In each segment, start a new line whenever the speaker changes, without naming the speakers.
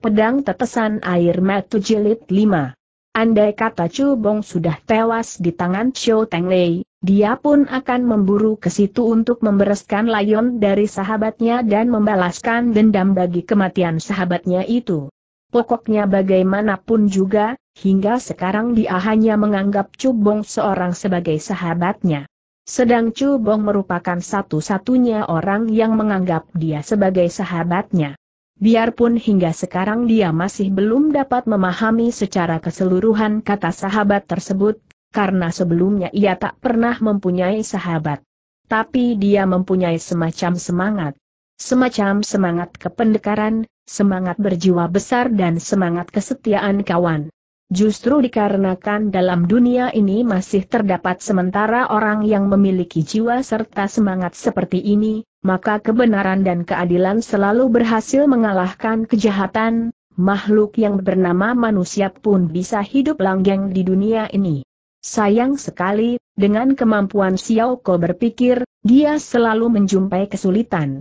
Pedang tetesan air mata jilid 5. Andai kata Chu Bong sudah tewas di tangan Xiao Teng Lei, dia pun akan memburu ke situ untuk membereskan layon dari sahabatnya dan membalaskan dendam bagi kematian sahabatnya itu. Pokoknya bagaimanapun juga, hingga sekarang dia hanya menganggap Chu Bong seorang sebagai sahabatnya. Sedang Chu Bong merupakan satu-satunya orang yang menganggap dia sebagai sahabatnya. Biarpun hingga sekarang dia masih belum dapat memahami secara keseluruhan kata sahabat tersebut, karena sebelumnya ia tak pernah mempunyai sahabat. Tapi dia mempunyai semacam semangat. Semacam semangat kependekaran, semangat berjiwa besar dan semangat kesetiaan kawan. Justru dikarenakan dalam dunia ini masih terdapat sementara orang yang memiliki jiwa serta semangat seperti ini, maka kebenaran dan keadilan selalu berhasil mengalahkan kejahatan, makhluk yang bernama manusia pun bisa hidup langgeng di dunia ini. Sayang sekali, dengan kemampuan Xiao Ko berpikir, dia selalu menjumpai kesulitan.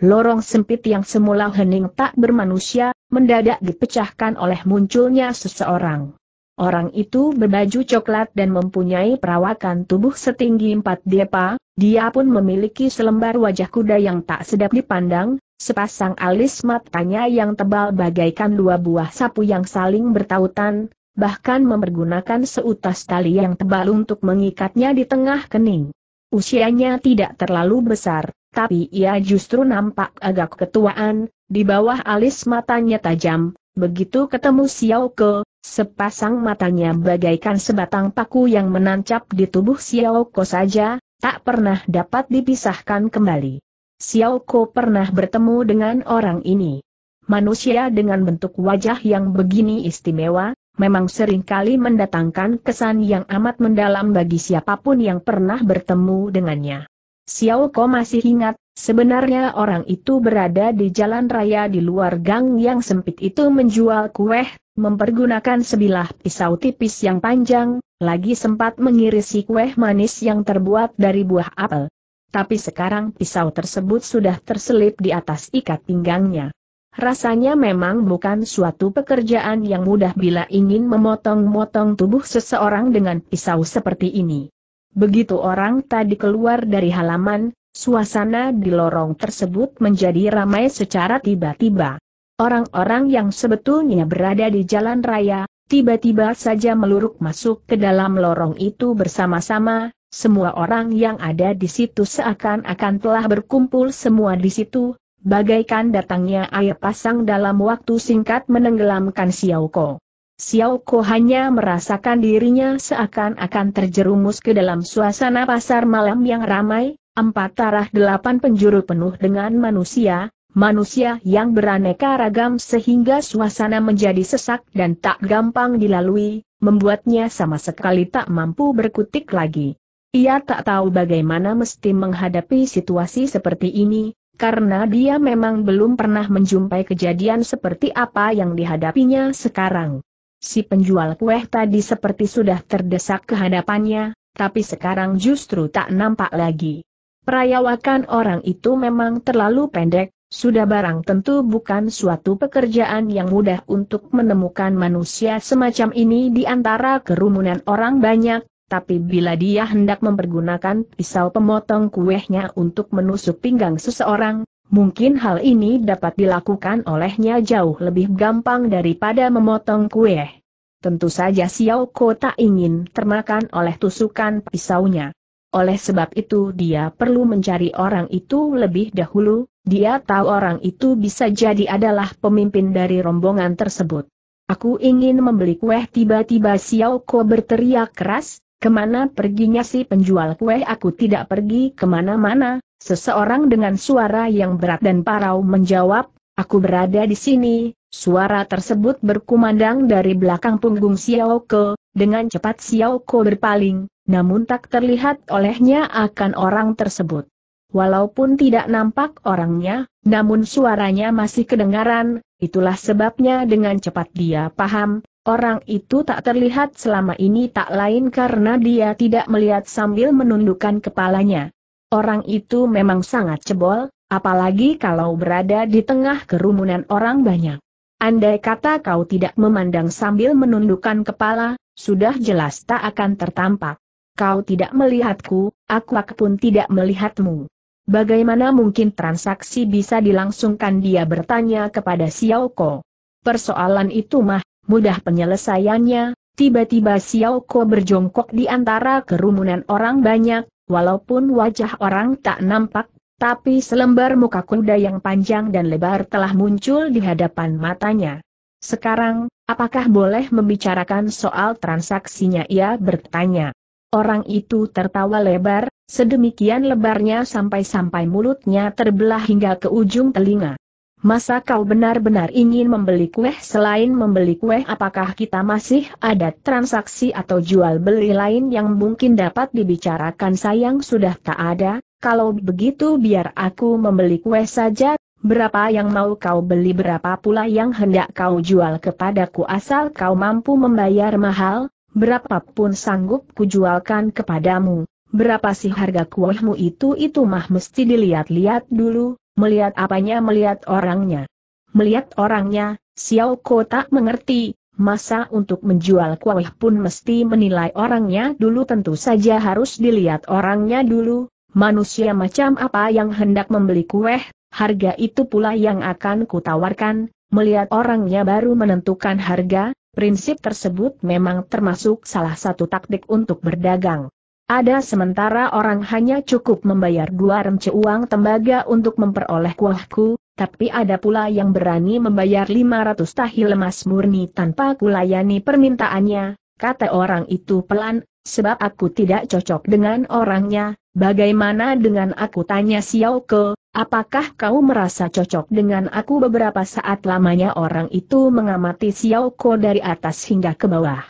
Lorong sempit yang semula hening tak bermanusia, mendadak dipecahkan oleh munculnya seseorang. Orang itu berbaju coklat dan mempunyai perawakan tubuh setinggi empat depa, dia pun memiliki selembar wajah kuda yang tak sedap dipandang, sepasang alis matanya yang tebal bagaikan dua buah sapu yang saling bertautan, bahkan mempergunakan seutas tali yang tebal untuk mengikatnya di tengah kening. Usianya tidak terlalu besar, tapi ia justru nampak agak ketuaan, di bawah alis matanya tajam, begitu ketemu Xiao Ke, sepasang matanya bagaikan sebatang paku yang menancap di tubuh Xiao Ke saja, tak pernah dapat dipisahkan kembali. Xiao Ko pernah bertemu dengan orang ini. Manusia dengan bentuk wajah yang begini istimewa, memang seringkali mendatangkan kesan yang amat mendalam bagi siapapun yang pernah bertemu dengannya. Xiao Ko masih ingat, sebenarnya orang itu berada di jalan raya di luar gang yang sempit itu menjual kue, mempergunakan sebilah pisau tipis yang panjang, lagi sempat mengirisi kue manis yang terbuat dari buah apel. Tapi sekarang pisau tersebut sudah terselip di atas ikat pinggangnya. Rasanya memang bukan suatu pekerjaan yang mudah bila ingin memotong-motong tubuh seseorang dengan pisau seperti ini. Begitu orang tadi keluar dari halaman, suasana di lorong tersebut menjadi ramai secara tiba-tiba. Orang-orang yang sebetulnya berada di jalan raya, tiba-tiba saja meluruk masuk ke dalam lorong itu bersama-sama, semua orang yang ada di situ seakan-akan telah berkumpul semua di situ, bagaikan datangnya air pasang dalam waktu singkat menenggelamkan Xiao Xiao Xiaoko hanya merasakan dirinya seakan-akan terjerumus ke dalam suasana pasar malam yang ramai, empat arah delapan penjuru penuh dengan manusia, manusia yang beraneka ragam sehingga suasana menjadi sesak dan tak gampang dilalui, membuatnya sama sekali tak mampu berkutik lagi. Ia tak tahu bagaimana mesti menghadapi situasi seperti ini, karena dia memang belum pernah menjumpai kejadian seperti apa yang dihadapinya sekarang. Si penjual kue tadi seperti sudah terdesak kehadapannya, tapi sekarang justru tak nampak lagi. Perayawakan orang itu memang terlalu pendek, sudah barang tentu bukan suatu pekerjaan yang mudah untuk menemukan manusia semacam ini di antara kerumunan orang banyak, tapi bila dia hendak mempergunakan pisau pemotong kuehnya untuk menusuk pinggang seseorang, mungkin hal ini dapat dilakukan olehnya jauh lebih gampang daripada memotong kueh. Tentu saja Xiao Ko tak ingin termakan oleh tusukan pisaunya. Oleh sebab itu dia perlu mencari orang itu lebih dahulu, dia tahu orang itu bisa jadi adalah pemimpin dari rombongan tersebut. Aku ingin membeli kue tiba-tiba Xiao Ko berteriak keras, kemana perginya si penjual kue aku tidak pergi kemana-mana, seseorang dengan suara yang berat dan parau menjawab, aku berada di sini, suara tersebut berkumandang dari belakang punggung Xiao Ko, dengan cepat Xiao Ko berpaling, namun tak terlihat olehnya akan orang tersebut. Walaupun tidak nampak orangnya, namun suaranya masih kedengaran, itulah sebabnya dengan cepat dia paham, orang itu tak terlihat selama ini tak lain karena dia tidak melihat sambil menundukkan kepalanya. Orang itu memang sangat cebol, apalagi kalau berada di tengah kerumunan orang banyak. Andai kata kau tidak memandang sambil menundukkan kepala, sudah jelas tak akan tertampak. Kau tidak melihatku, aku pun tidak melihatmu. Bagaimana mungkin transaksi bisa dilangsungkan dia bertanya kepada Xiao Ko? Persoalan itu mah, mudah penyelesaiannya, tiba-tiba Xiao Ko berjongkok di antara kerumunan orang banyak, walaupun wajah orang tak nampak, tapi selembar muka kuda yang panjang dan lebar telah muncul di hadapan matanya. Sekarang, Apakah boleh membicarakan soal transaksinya ia bertanya. Orang itu tertawa lebar, sedemikian lebarnya sampai-sampai mulutnya terbelah hingga ke ujung telinga. Masa kau benar-benar ingin membeli kue selain membeli kue apakah kita masih ada transaksi atau jual beli lain yang mungkin dapat dibicarakan sayang sudah tak ada, kalau begitu biar aku membeli kue saja, Berapa yang mau kau beli berapa pula yang hendak kau jual kepadaku asal kau mampu membayar mahal, berapapun sanggup kujualkan kepadamu. Berapa sih harga kuahmu itu itu mah mesti dilihat-lihat dulu, melihat apanya melihat orangnya. Melihat orangnya, Xiao Ko tak mengerti, masa untuk menjual kuah pun mesti menilai orangnya dulu tentu saja harus dilihat orangnya dulu, manusia macam apa yang hendak membeli kueh, Harga itu pula yang akan kutawarkan, melihat orangnya baru menentukan harga, prinsip tersebut memang termasuk salah satu taktik untuk berdagang. Ada sementara orang hanya cukup membayar dua remce uang tembaga untuk memperoleh kuahku, tapi ada pula yang berani membayar 500 tahil emas murni tanpa kulayani permintaannya, kata orang itu pelan, sebab aku tidak cocok dengan orangnya, bagaimana dengan aku tanya Xiao Ke, Apakah kau merasa cocok dengan aku beberapa saat lamanya orang itu mengamati Xiao Ko dari atas hingga ke bawah.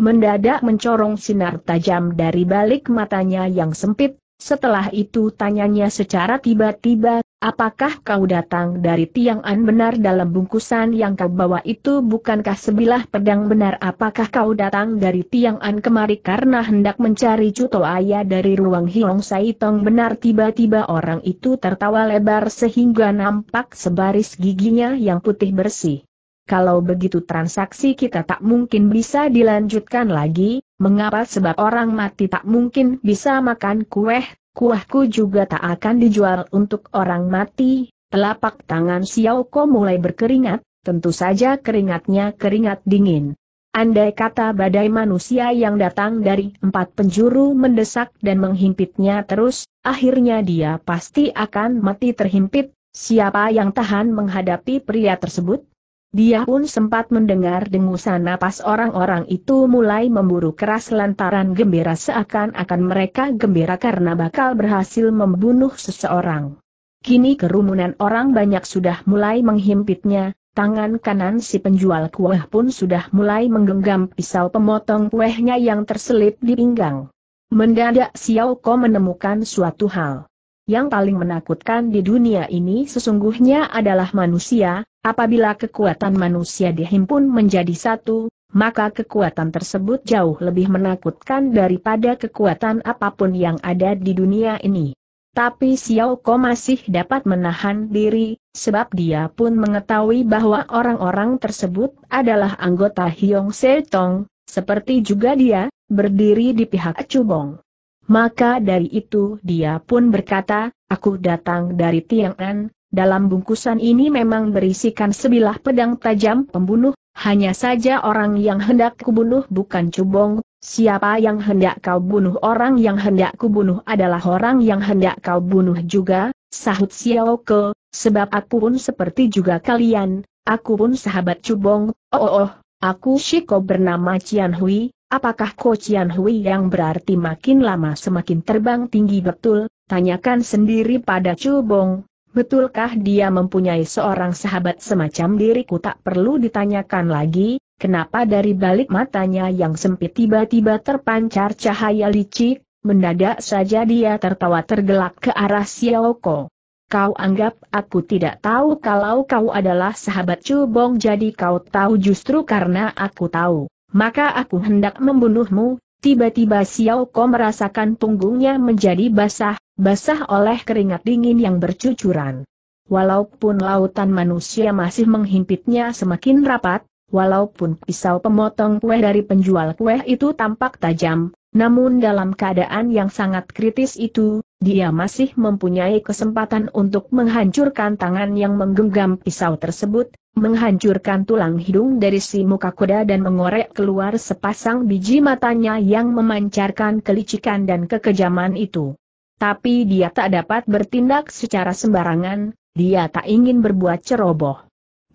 Mendadak mencorong sinar tajam dari balik matanya yang sempit, setelah itu tanyanya secara tiba-tiba, Apakah kau datang dari Tiang'an benar dalam bungkusan yang kau bawa itu bukankah sebilah pedang benar apakah kau datang dari Tiang'an kemari karena hendak mencari Cuto Ayah dari ruang Hiong Saitong benar tiba-tiba orang itu tertawa lebar sehingga nampak sebaris giginya yang putih bersih. Kalau begitu transaksi kita tak mungkin bisa dilanjutkan lagi, mengapa sebab orang mati tak mungkin bisa makan kue kuahku juga tak akan dijual untuk orang mati, telapak tangan Xiao Ko mulai berkeringat, tentu saja keringatnya keringat dingin. Andai kata badai manusia yang datang dari empat penjuru mendesak dan menghimpitnya terus, akhirnya dia pasti akan mati terhimpit, siapa yang tahan menghadapi pria tersebut? Dia pun sempat mendengar dengusan napas orang-orang itu mulai memburu keras lantaran gembira seakan-akan mereka gembira karena bakal berhasil membunuh seseorang. Kini kerumunan orang banyak sudah mulai menghimpitnya, tangan kanan si penjual kueh pun sudah mulai menggenggam pisau pemotong kuehnya yang terselip di pinggang. Mendadak Xiao Ko menemukan suatu hal yang paling menakutkan di dunia ini sesungguhnya adalah manusia, apabila kekuatan manusia dihimpun menjadi satu, maka kekuatan tersebut jauh lebih menakutkan daripada kekuatan apapun yang ada di dunia ini. Tapi Xiao Ko masih dapat menahan diri, sebab dia pun mengetahui bahwa orang-orang tersebut adalah anggota Hyong Se Tong, seperti juga dia, berdiri di pihak Cubong. Maka dari itu dia pun berkata, aku datang dari Tiang'an, dalam bungkusan ini memang berisikan sebilah pedang tajam pembunuh, hanya saja orang yang hendak kubunuh bukan cubong, siapa yang hendak kau bunuh orang yang hendak kubunuh adalah orang yang hendak kau bunuh juga, sahut Xiao Ke, sebab aku pun seperti juga kalian, aku pun sahabat cubong, oh oh, oh. aku Shiko bernama Qian Hui, Apakah Ko Chian Hui yang berarti makin lama semakin terbang tinggi betul? Tanyakan sendiri pada Chu Bong, Betulkah dia mempunyai seorang sahabat semacam diriku tak perlu ditanyakan lagi, kenapa dari balik matanya yang sempit tiba-tiba terpancar cahaya licik, mendadak saja dia tertawa tergelak ke arah Ko. Kau anggap aku tidak tahu kalau kau adalah sahabat Bong jadi kau tahu justru karena aku tahu maka aku hendak membunuhmu. Tiba-tiba Xiao Ko merasakan punggungnya menjadi basah, basah oleh keringat dingin yang bercucuran. Walaupun lautan manusia masih menghimpitnya semakin rapat, walaupun pisau pemotong kue dari penjual kue itu tampak tajam, namun dalam keadaan yang sangat kritis itu, dia masih mempunyai kesempatan untuk menghancurkan tangan yang menggenggam pisau tersebut, menghancurkan tulang hidung dari si muka kuda dan mengorek keluar sepasang biji matanya yang memancarkan kelicikan dan kekejaman itu. Tapi dia tak dapat bertindak secara sembarangan, dia tak ingin berbuat ceroboh.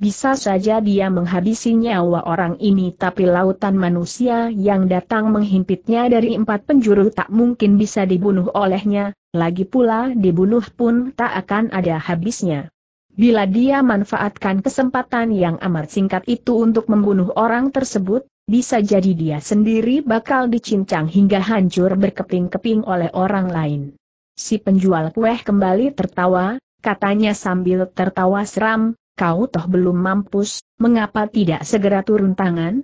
Bisa saja dia menghabisi nyawa orang ini tapi lautan manusia yang datang menghimpitnya dari empat penjuru tak mungkin bisa dibunuh olehnya, lagi pula dibunuh pun tak akan ada habisnya. Bila dia manfaatkan kesempatan yang amat singkat itu untuk membunuh orang tersebut, bisa jadi dia sendiri bakal dicincang hingga hancur berkeping-keping oleh orang lain. Si penjual kue kembali tertawa, katanya sambil tertawa seram, kau toh belum mampus, mengapa tidak segera turun tangan?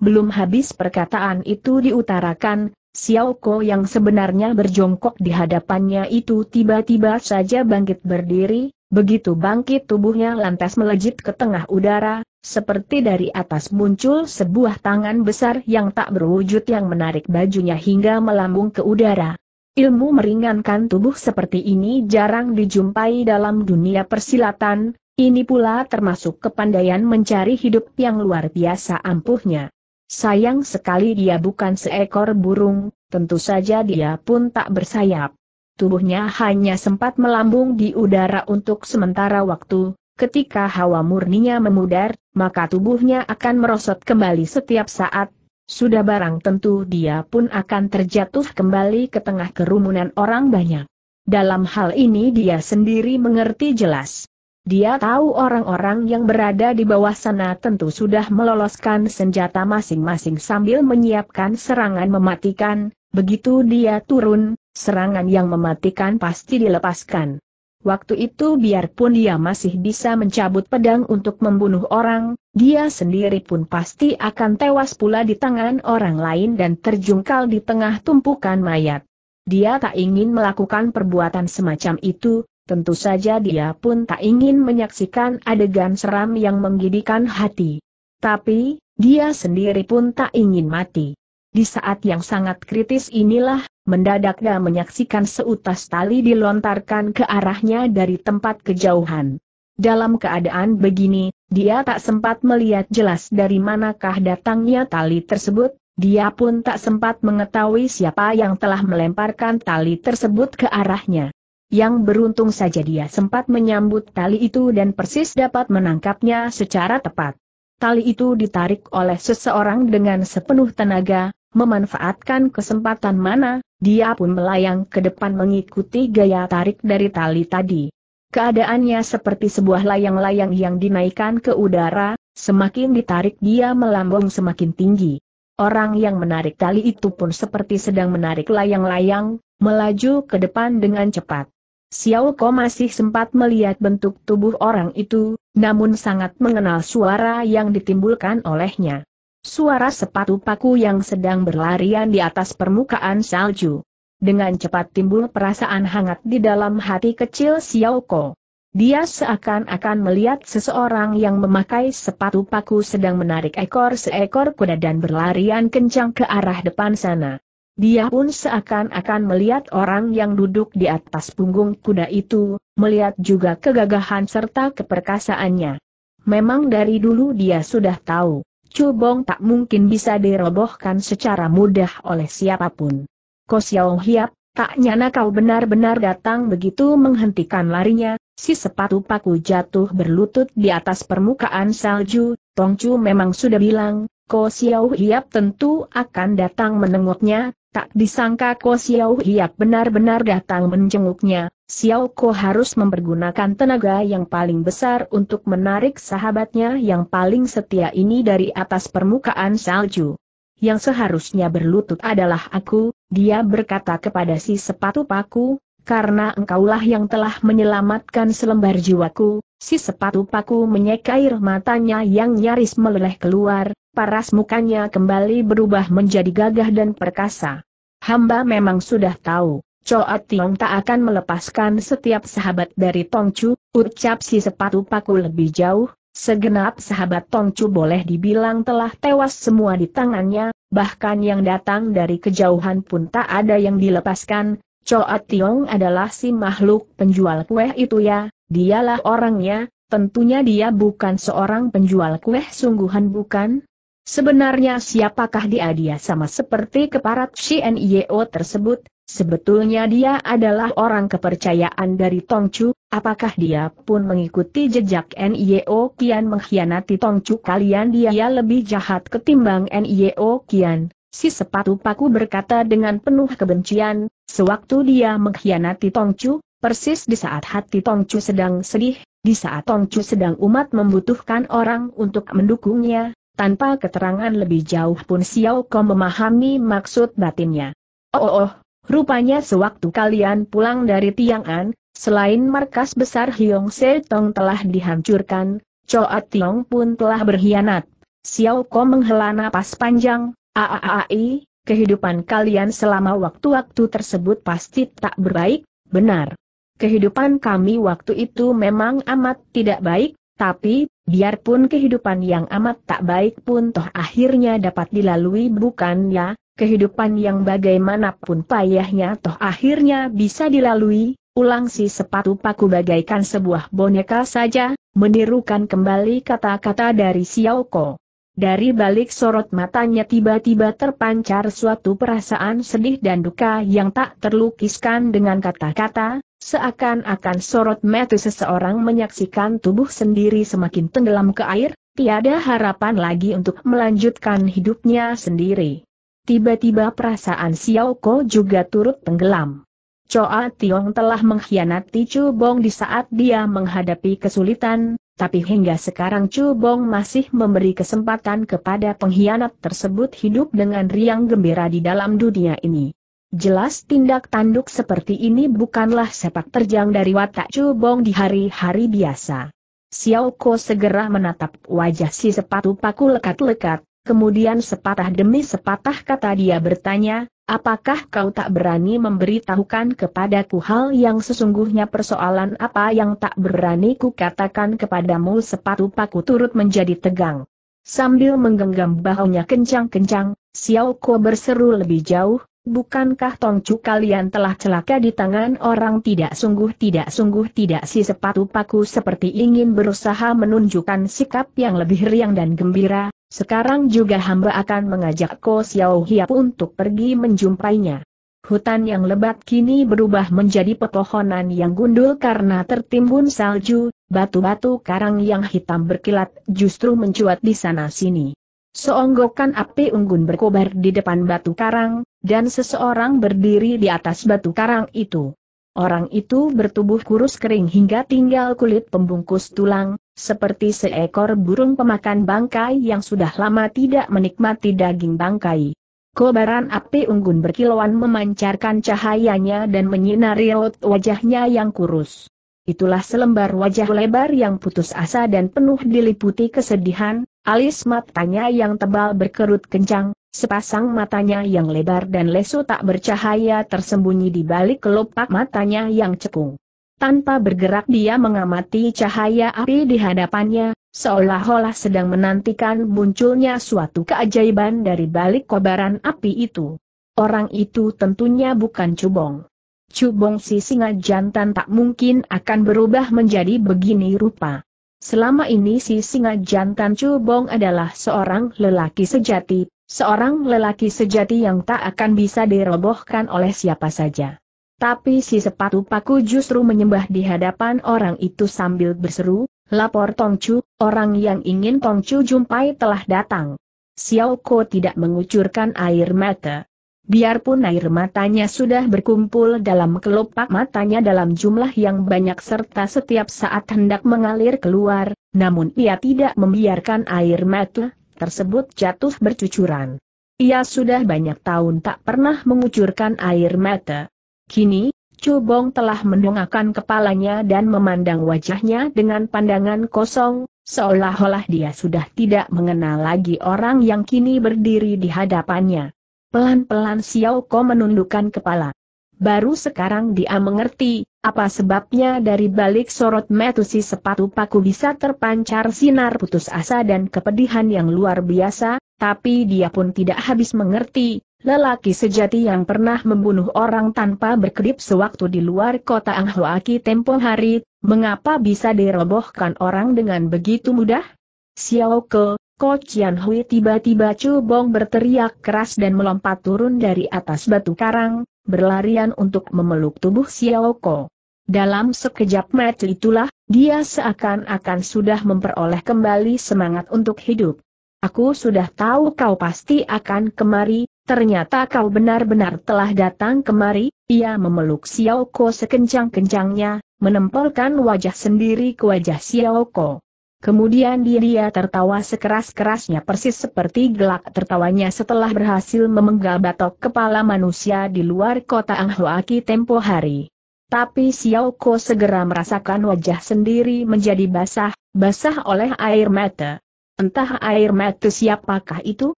Belum habis perkataan itu diutarakan, Xiao Ko yang sebenarnya berjongkok di hadapannya itu tiba-tiba saja bangkit berdiri, begitu bangkit tubuhnya lantas melejit ke tengah udara, seperti dari atas muncul sebuah tangan besar yang tak berwujud yang menarik bajunya hingga melambung ke udara. Ilmu meringankan tubuh seperti ini jarang dijumpai dalam dunia persilatan, ini pula termasuk kepandaian mencari hidup yang luar biasa ampuhnya. Sayang sekali dia bukan seekor burung, tentu saja dia pun tak bersayap. Tubuhnya hanya sempat melambung di udara untuk sementara waktu, ketika hawa murninya memudar, maka tubuhnya akan merosot kembali setiap saat, sudah barang tentu dia pun akan terjatuh kembali ke tengah kerumunan orang banyak. Dalam hal ini dia sendiri mengerti jelas. Dia tahu orang-orang yang berada di bawah sana tentu sudah meloloskan senjata masing-masing sambil menyiapkan serangan mematikan, begitu dia turun, serangan yang mematikan pasti dilepaskan. Waktu itu biarpun dia masih bisa mencabut pedang untuk membunuh orang, dia sendiri pun pasti akan tewas pula di tangan orang lain dan terjungkal di tengah tumpukan mayat. Dia tak ingin melakukan perbuatan semacam itu, Tentu saja dia pun tak ingin menyaksikan adegan seram yang menggidikan hati. Tapi, dia sendiri pun tak ingin mati. Di saat yang sangat kritis inilah, mendadak dia menyaksikan seutas tali dilontarkan ke arahnya dari tempat kejauhan. Dalam keadaan begini, dia tak sempat melihat jelas dari manakah datangnya tali tersebut, dia pun tak sempat mengetahui siapa yang telah melemparkan tali tersebut ke arahnya yang beruntung saja dia sempat menyambut tali itu dan persis dapat menangkapnya secara tepat. Tali itu ditarik oleh seseorang dengan sepenuh tenaga, memanfaatkan kesempatan mana, dia pun melayang ke depan mengikuti gaya tarik dari tali tadi. Keadaannya seperti sebuah layang-layang yang dinaikkan ke udara, semakin ditarik dia melambung semakin tinggi. Orang yang menarik tali itu pun seperti sedang menarik layang-layang, melaju ke depan dengan cepat. Xiao Ko masih sempat melihat bentuk tubuh orang itu, namun sangat mengenal suara yang ditimbulkan olehnya. Suara sepatu paku yang sedang berlarian di atas permukaan salju. Dengan cepat timbul perasaan hangat di dalam hati kecil Xiao Ko. Dia seakan-akan melihat seseorang yang memakai sepatu paku sedang menarik ekor seekor kuda dan berlarian kencang ke arah depan sana. Dia pun seakan-akan melihat orang yang duduk di atas punggung kuda itu, melihat juga kegagahan serta keperkasaannya. Memang dari dulu dia sudah tahu, Cubong tak mungkin bisa dirobohkan secara mudah oleh siapapun. Kosiao Hiap, tak nyana kau benar-benar datang begitu menghentikan larinya, si sepatu paku jatuh berlutut di atas permukaan salju, Tong Chu memang sudah bilang, Ko Xiao Hiap tentu akan datang menengoknya, Tak disangka Ko Xiao Hiap benar-benar datang menjenguknya, Xiao Ko harus mempergunakan tenaga yang paling besar untuk menarik sahabatnya yang paling setia ini dari atas permukaan salju. Yang seharusnya berlutut adalah aku, dia berkata kepada si sepatu paku, karena engkaulah yang telah menyelamatkan selembar jiwaku, si sepatu paku menyekair matanya yang nyaris meleleh keluar, paras mukanya kembali berubah menjadi gagah dan perkasa. Hamba memang sudah tahu, Choa Tiong tak akan melepaskan setiap sahabat dari Tongcu, ucap si sepatu paku lebih jauh, segenap sahabat Tongcu boleh dibilang telah tewas semua di tangannya, bahkan yang datang dari kejauhan pun tak ada yang dilepaskan, Choa Tiong adalah si makhluk penjual kue itu ya, dialah orangnya, tentunya dia bukan seorang penjual kue sungguhan bukan? Sebenarnya siapakah dia dia sama seperti keparat Shien tersebut, sebetulnya dia adalah orang kepercayaan dari Chu, apakah dia pun mengikuti jejak Nio Kian mengkhianati Chu kalian dia lebih jahat ketimbang Nio Kian. Si sepatu paku berkata dengan penuh kebencian, sewaktu dia mengkhianati Chu, persis di saat hati Chu sedang sedih, di saat Chu sedang umat membutuhkan orang untuk mendukungnya, tanpa keterangan lebih jauh pun Xiao Ko memahami maksud batinnya. Oh, oh, oh, rupanya sewaktu kalian pulang dari Tiang'an, selain markas besar Hyong Se Tong telah dihancurkan, Choa Tiong pun telah berkhianat. Xiao Ko menghela napas panjang, aaai, kehidupan kalian selama waktu-waktu tersebut pasti tak berbaik, benar. Kehidupan kami waktu itu memang amat tidak baik, tapi, biarpun kehidupan yang amat tak baik pun toh akhirnya dapat dilalui bukan ya kehidupan yang bagaimanapun payahnya toh akhirnya bisa dilalui, ulang si sepatu paku bagaikan sebuah boneka saja, menirukan kembali kata-kata dari Xiao Ko. Dari balik sorot matanya tiba-tiba terpancar suatu perasaan sedih dan duka yang tak terlukiskan dengan kata-kata, seakan-akan sorot mata seseorang menyaksikan tubuh sendiri semakin tenggelam ke air, tiada harapan lagi untuk melanjutkan hidupnya sendiri. Tiba-tiba perasaan Xiao Ko juga turut tenggelam. Choa Tiong telah mengkhianati Chu Bong di saat dia menghadapi kesulitan, tapi hingga sekarang Chu Bong masih memberi kesempatan kepada pengkhianat tersebut hidup dengan riang gembira di dalam dunia ini. Jelas tindak tanduk seperti ini bukanlah sepak terjang dari watak Chu Bong di hari-hari biasa. Xiao Ko segera menatap wajah si sepatu paku lekat-lekat, kemudian sepatah demi sepatah kata dia bertanya, Apakah kau tak berani memberitahukan kepadaku hal yang sesungguhnya persoalan apa yang tak berani ku katakan kepadamu sepatu paku turut menjadi tegang. Sambil menggenggam bahunya kencang-kencang, Xiao Ko berseru lebih jauh, bukankah Tongcu kalian telah celaka di tangan orang tidak sungguh tidak sungguh tidak si sepatu paku seperti ingin berusaha menunjukkan sikap yang lebih riang dan gembira, sekarang juga hamba akan mengajak Ko Xiao Hiap untuk pergi menjumpainya. Hutan yang lebat kini berubah menjadi pepohonan yang gundul karena tertimbun salju, batu-batu karang yang hitam berkilat justru mencuat di sana-sini. Seonggokan api unggun berkobar di depan batu karang, dan seseorang berdiri di atas batu karang itu. Orang itu bertubuh kurus kering hingga tinggal kulit pembungkus tulang, seperti seekor burung pemakan bangkai yang sudah lama tidak menikmati daging bangkai. Kobaran api unggun berkilauan memancarkan cahayanya dan menyinari raut wajahnya yang kurus. Itulah selembar wajah lebar yang putus asa dan penuh diliputi kesedihan, alis matanya yang tebal berkerut kencang, Sepasang matanya yang lebar dan lesu tak bercahaya tersembunyi di balik kelopak matanya yang cekung. Tanpa bergerak dia mengamati cahaya api di hadapannya, seolah-olah sedang menantikan munculnya suatu keajaiban dari balik kobaran api itu. Orang itu tentunya bukan Cubong. Cubong si singa jantan tak mungkin akan berubah menjadi begini rupa. Selama ini si singa jantan Cubong adalah seorang lelaki sejati, Seorang lelaki sejati yang tak akan bisa dirobohkan oleh siapa saja. Tapi si sepatu paku justru menyembah di hadapan orang itu sambil berseru, lapor Tongcu, orang yang ingin Tongcu jumpai telah datang. Xiao Ko tidak mengucurkan air mata. Biarpun air matanya sudah berkumpul dalam kelopak matanya dalam jumlah yang banyak serta setiap saat hendak mengalir keluar, namun ia tidak membiarkan air mata tersebut jatuh bercucuran. Ia sudah banyak tahun tak pernah mengucurkan air mata. Kini, Cubong telah mendongakkan kepalanya dan memandang wajahnya dengan pandangan kosong, seolah-olah dia sudah tidak mengenal lagi orang yang kini berdiri di hadapannya. Pelan-pelan Xiao Ko menundukkan kepala. Baru sekarang dia mengerti, apa sebabnya dari balik sorot metusi sepatu paku bisa terpancar sinar putus asa dan kepedihan yang luar biasa, tapi dia pun tidak habis mengerti, lelaki sejati yang pernah membunuh orang tanpa berkedip sewaktu di luar kota Anghoaki tempo hari, mengapa bisa dirobohkan orang dengan begitu mudah? Xiao Ke, Ko Chian Hui tiba-tiba Cubong berteriak keras dan melompat turun dari atas batu karang, berlarian untuk memeluk tubuh Xiao Ko. Dalam sekejap mata itulah, dia seakan-akan sudah memperoleh kembali semangat untuk hidup. Aku sudah tahu kau pasti akan kemari, ternyata kau benar-benar telah datang kemari, ia memeluk Xiao Ko sekencang-kencangnya, menempelkan wajah sendiri ke wajah Xiao Ko. Kemudian dia tertawa sekeras-kerasnya persis seperti gelak tertawanya setelah berhasil memenggal batok kepala manusia di luar kota Anghoaki tempo hari. Tapi Xiao Ko segera merasakan wajah sendiri menjadi basah, basah oleh air mata. Entah air mata siapakah itu?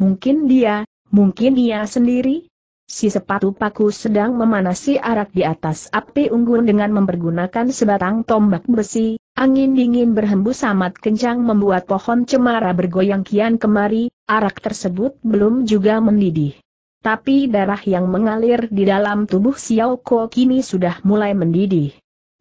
Mungkin dia, mungkin dia sendiri? Si sepatu paku sedang memanasi arak di atas api unggun dengan mempergunakan sebatang tombak besi, Angin dingin berhembus amat kencang membuat pohon cemara bergoyang kian kemari, arak tersebut belum juga mendidih. Tapi darah yang mengalir di dalam tubuh Xiao Ko kini sudah mulai mendidih.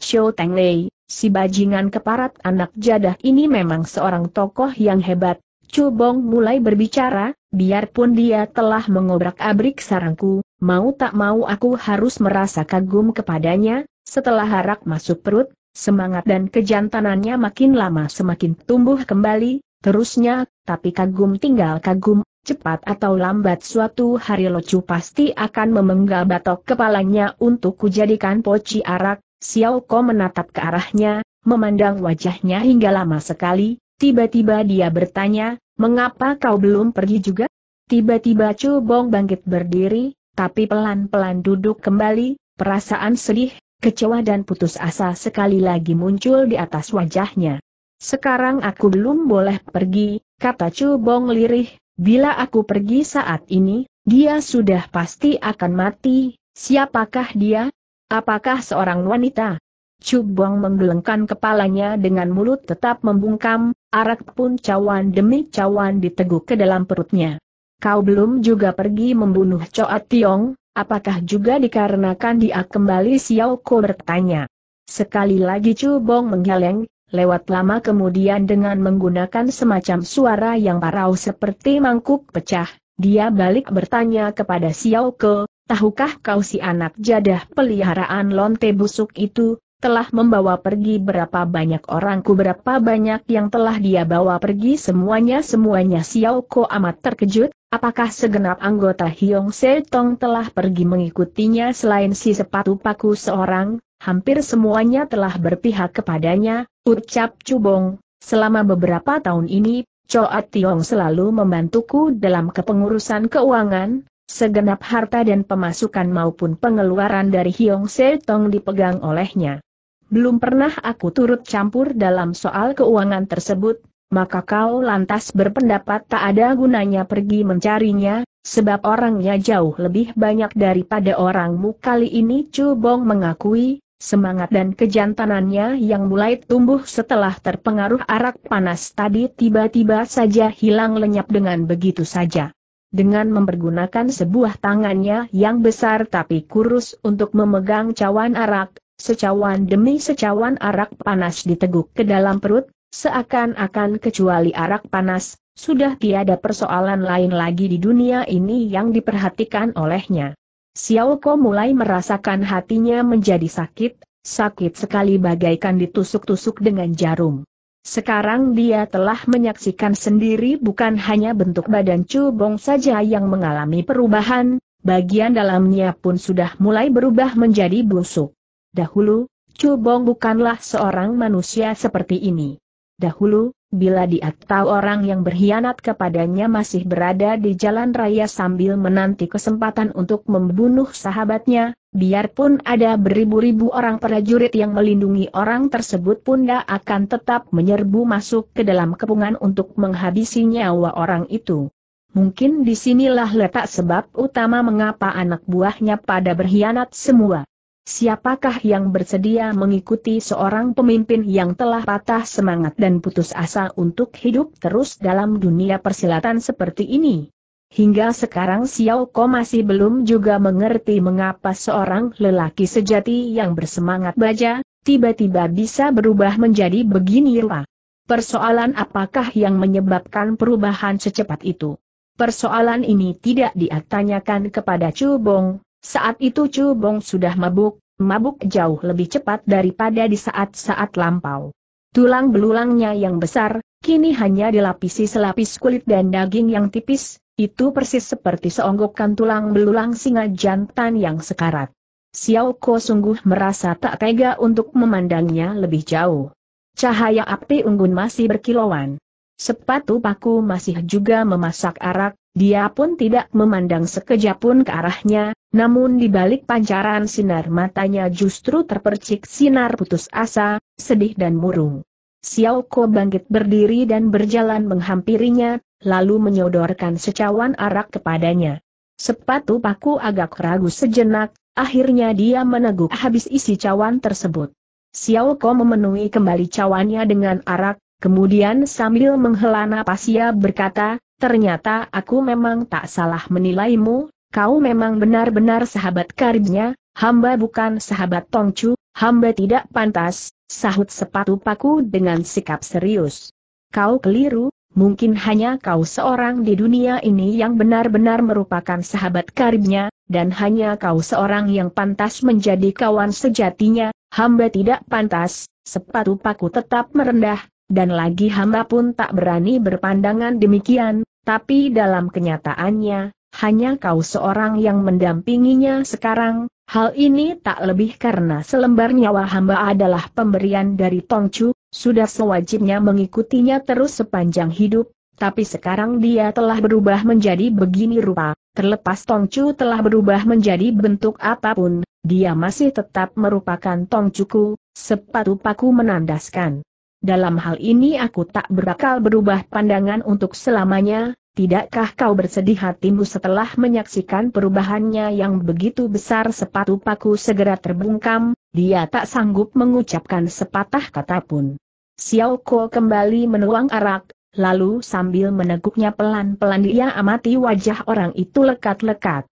Xiao Teng Lei, si bajingan keparat anak jadah ini memang seorang tokoh yang hebat. Chu Bong mulai berbicara, biarpun dia telah mengobrak-abrik sarangku, mau tak mau aku harus merasa kagum kepadanya, setelah harak masuk perut, semangat dan kejantanannya makin lama semakin tumbuh kembali, terusnya, tapi kagum tinggal kagum, cepat atau lambat suatu hari Locu pasti akan memenggal batok kepalanya untuk kujadikan poci arak, Xiao Ko menatap ke arahnya, memandang wajahnya hingga lama sekali, tiba-tiba dia bertanya, mengapa kau belum pergi juga? Tiba-tiba Chu Bong bangkit berdiri, tapi pelan-pelan duduk kembali, perasaan sedih, Kecewa dan putus asa sekali lagi muncul di atas wajahnya. Sekarang aku belum boleh pergi, kata Chu Bong lirih, bila aku pergi saat ini, dia sudah pasti akan mati, siapakah dia? Apakah seorang wanita? Chu Bong menggelengkan kepalanya dengan mulut tetap membungkam, arak pun cawan demi cawan diteguk ke dalam perutnya. Kau belum juga pergi membunuh Choa Tiong, Apakah juga dikarenakan dia kembali Xiao Ko bertanya. Sekali lagi Chu Bong menggeleng, lewat lama kemudian dengan menggunakan semacam suara yang parau seperti mangkuk pecah, dia balik bertanya kepada Xiao Ko, tahukah kau si anak jadah peliharaan lonte busuk itu, telah membawa pergi berapa banyak orangku berapa banyak yang telah dia bawa pergi semuanya-semuanya Xiao Ko amat terkejut, apakah segenap anggota Hiong Se Tong telah pergi mengikutinya selain si sepatu paku seorang, hampir semuanya telah berpihak kepadanya, ucap Cubong, selama beberapa tahun ini, Choa Tiong selalu membantuku dalam kepengurusan keuangan, segenap harta dan pemasukan maupun pengeluaran dari Hiong Se Tong dipegang olehnya belum pernah aku turut campur dalam soal keuangan tersebut, maka kau lantas berpendapat tak ada gunanya pergi mencarinya, sebab orangnya jauh lebih banyak daripada orangmu kali ini Chu mengakui, semangat dan kejantanannya yang mulai tumbuh setelah terpengaruh arak panas tadi tiba-tiba saja hilang lenyap dengan begitu saja. Dengan mempergunakan sebuah tangannya yang besar tapi kurus untuk memegang cawan arak, secawan demi secawan arak panas diteguk ke dalam perut, seakan-akan kecuali arak panas, sudah tiada persoalan lain lagi di dunia ini yang diperhatikan olehnya. Xiao Ko mulai merasakan hatinya menjadi sakit, sakit sekali bagaikan ditusuk-tusuk dengan jarum. Sekarang dia telah menyaksikan sendiri bukan hanya bentuk badan Chu Bong saja yang mengalami perubahan, bagian dalamnya pun sudah mulai berubah menjadi busuk. Dahulu, Cubong bukanlah seorang manusia seperti ini. Dahulu, bila dia tahu orang yang berkhianat kepadanya masih berada di jalan raya sambil menanti kesempatan untuk membunuh sahabatnya, biarpun ada beribu-ribu orang prajurit yang melindungi orang tersebut pun dia akan tetap menyerbu masuk ke dalam kepungan untuk menghabisi nyawa orang itu. Mungkin disinilah letak sebab utama mengapa anak buahnya pada berkhianat semua. Siapakah yang bersedia mengikuti seorang pemimpin yang telah patah semangat dan putus asa untuk hidup terus dalam dunia persilatan seperti ini? Hingga sekarang Xiao Ko masih belum juga mengerti mengapa seorang lelaki sejati yang bersemangat baja, tiba-tiba bisa berubah menjadi begini rupa. Persoalan apakah yang menyebabkan perubahan secepat itu? Persoalan ini tidak diatanyakan kepada Chu Bong, saat itu Chu Bong sudah mabuk, mabuk jauh lebih cepat daripada di saat-saat lampau. Tulang belulangnya yang besar, kini hanya dilapisi selapis kulit dan daging yang tipis, itu persis seperti seonggokkan tulang belulang singa jantan yang sekarat. Xiao Ko sungguh merasa tak tega untuk memandangnya lebih jauh. Cahaya api unggun masih berkilauan. Sepatu paku masih juga memasak arak, dia pun tidak memandang sekejap pun ke arahnya, namun di balik pancaran sinar matanya justru terpercik sinar putus asa, sedih dan murung. Xiao Ko bangkit berdiri dan berjalan menghampirinya, lalu menyodorkan secawan arak kepadanya. Sepatu paku agak ragu sejenak, akhirnya dia meneguk habis isi cawan tersebut. Xiao Ko memenuhi kembali cawannya dengan arak, kemudian sambil menghela napas ia berkata, ternyata aku memang tak salah menilaimu, kau memang benar-benar sahabat karibnya, hamba bukan sahabat Tongcu, hamba tidak pantas, sahut sepatu paku dengan sikap serius. Kau keliru, mungkin hanya kau seorang di dunia ini yang benar-benar merupakan sahabat karibnya, dan hanya kau seorang yang pantas menjadi kawan sejatinya, hamba tidak pantas, sepatu paku tetap merendah, dan lagi hamba pun tak berani berpandangan demikian, tapi dalam kenyataannya, hanya kau seorang yang mendampinginya sekarang, hal ini tak lebih karena selembar nyawa hamba adalah pemberian dari Tongcu, sudah sewajibnya mengikutinya terus sepanjang hidup, tapi sekarang dia telah berubah menjadi begini rupa, terlepas Tongcu telah berubah menjadi bentuk apapun, dia masih tetap merupakan Tongcuku, sepatu paku menandaskan dalam hal ini aku tak berakal berubah pandangan untuk selamanya, tidakkah kau bersedih hatimu setelah menyaksikan perubahannya yang begitu besar sepatu paku segera terbungkam, dia tak sanggup mengucapkan sepatah kata pun. Xiao Ko kembali menuang arak, lalu sambil meneguknya pelan-pelan dia amati wajah orang itu lekat-lekat.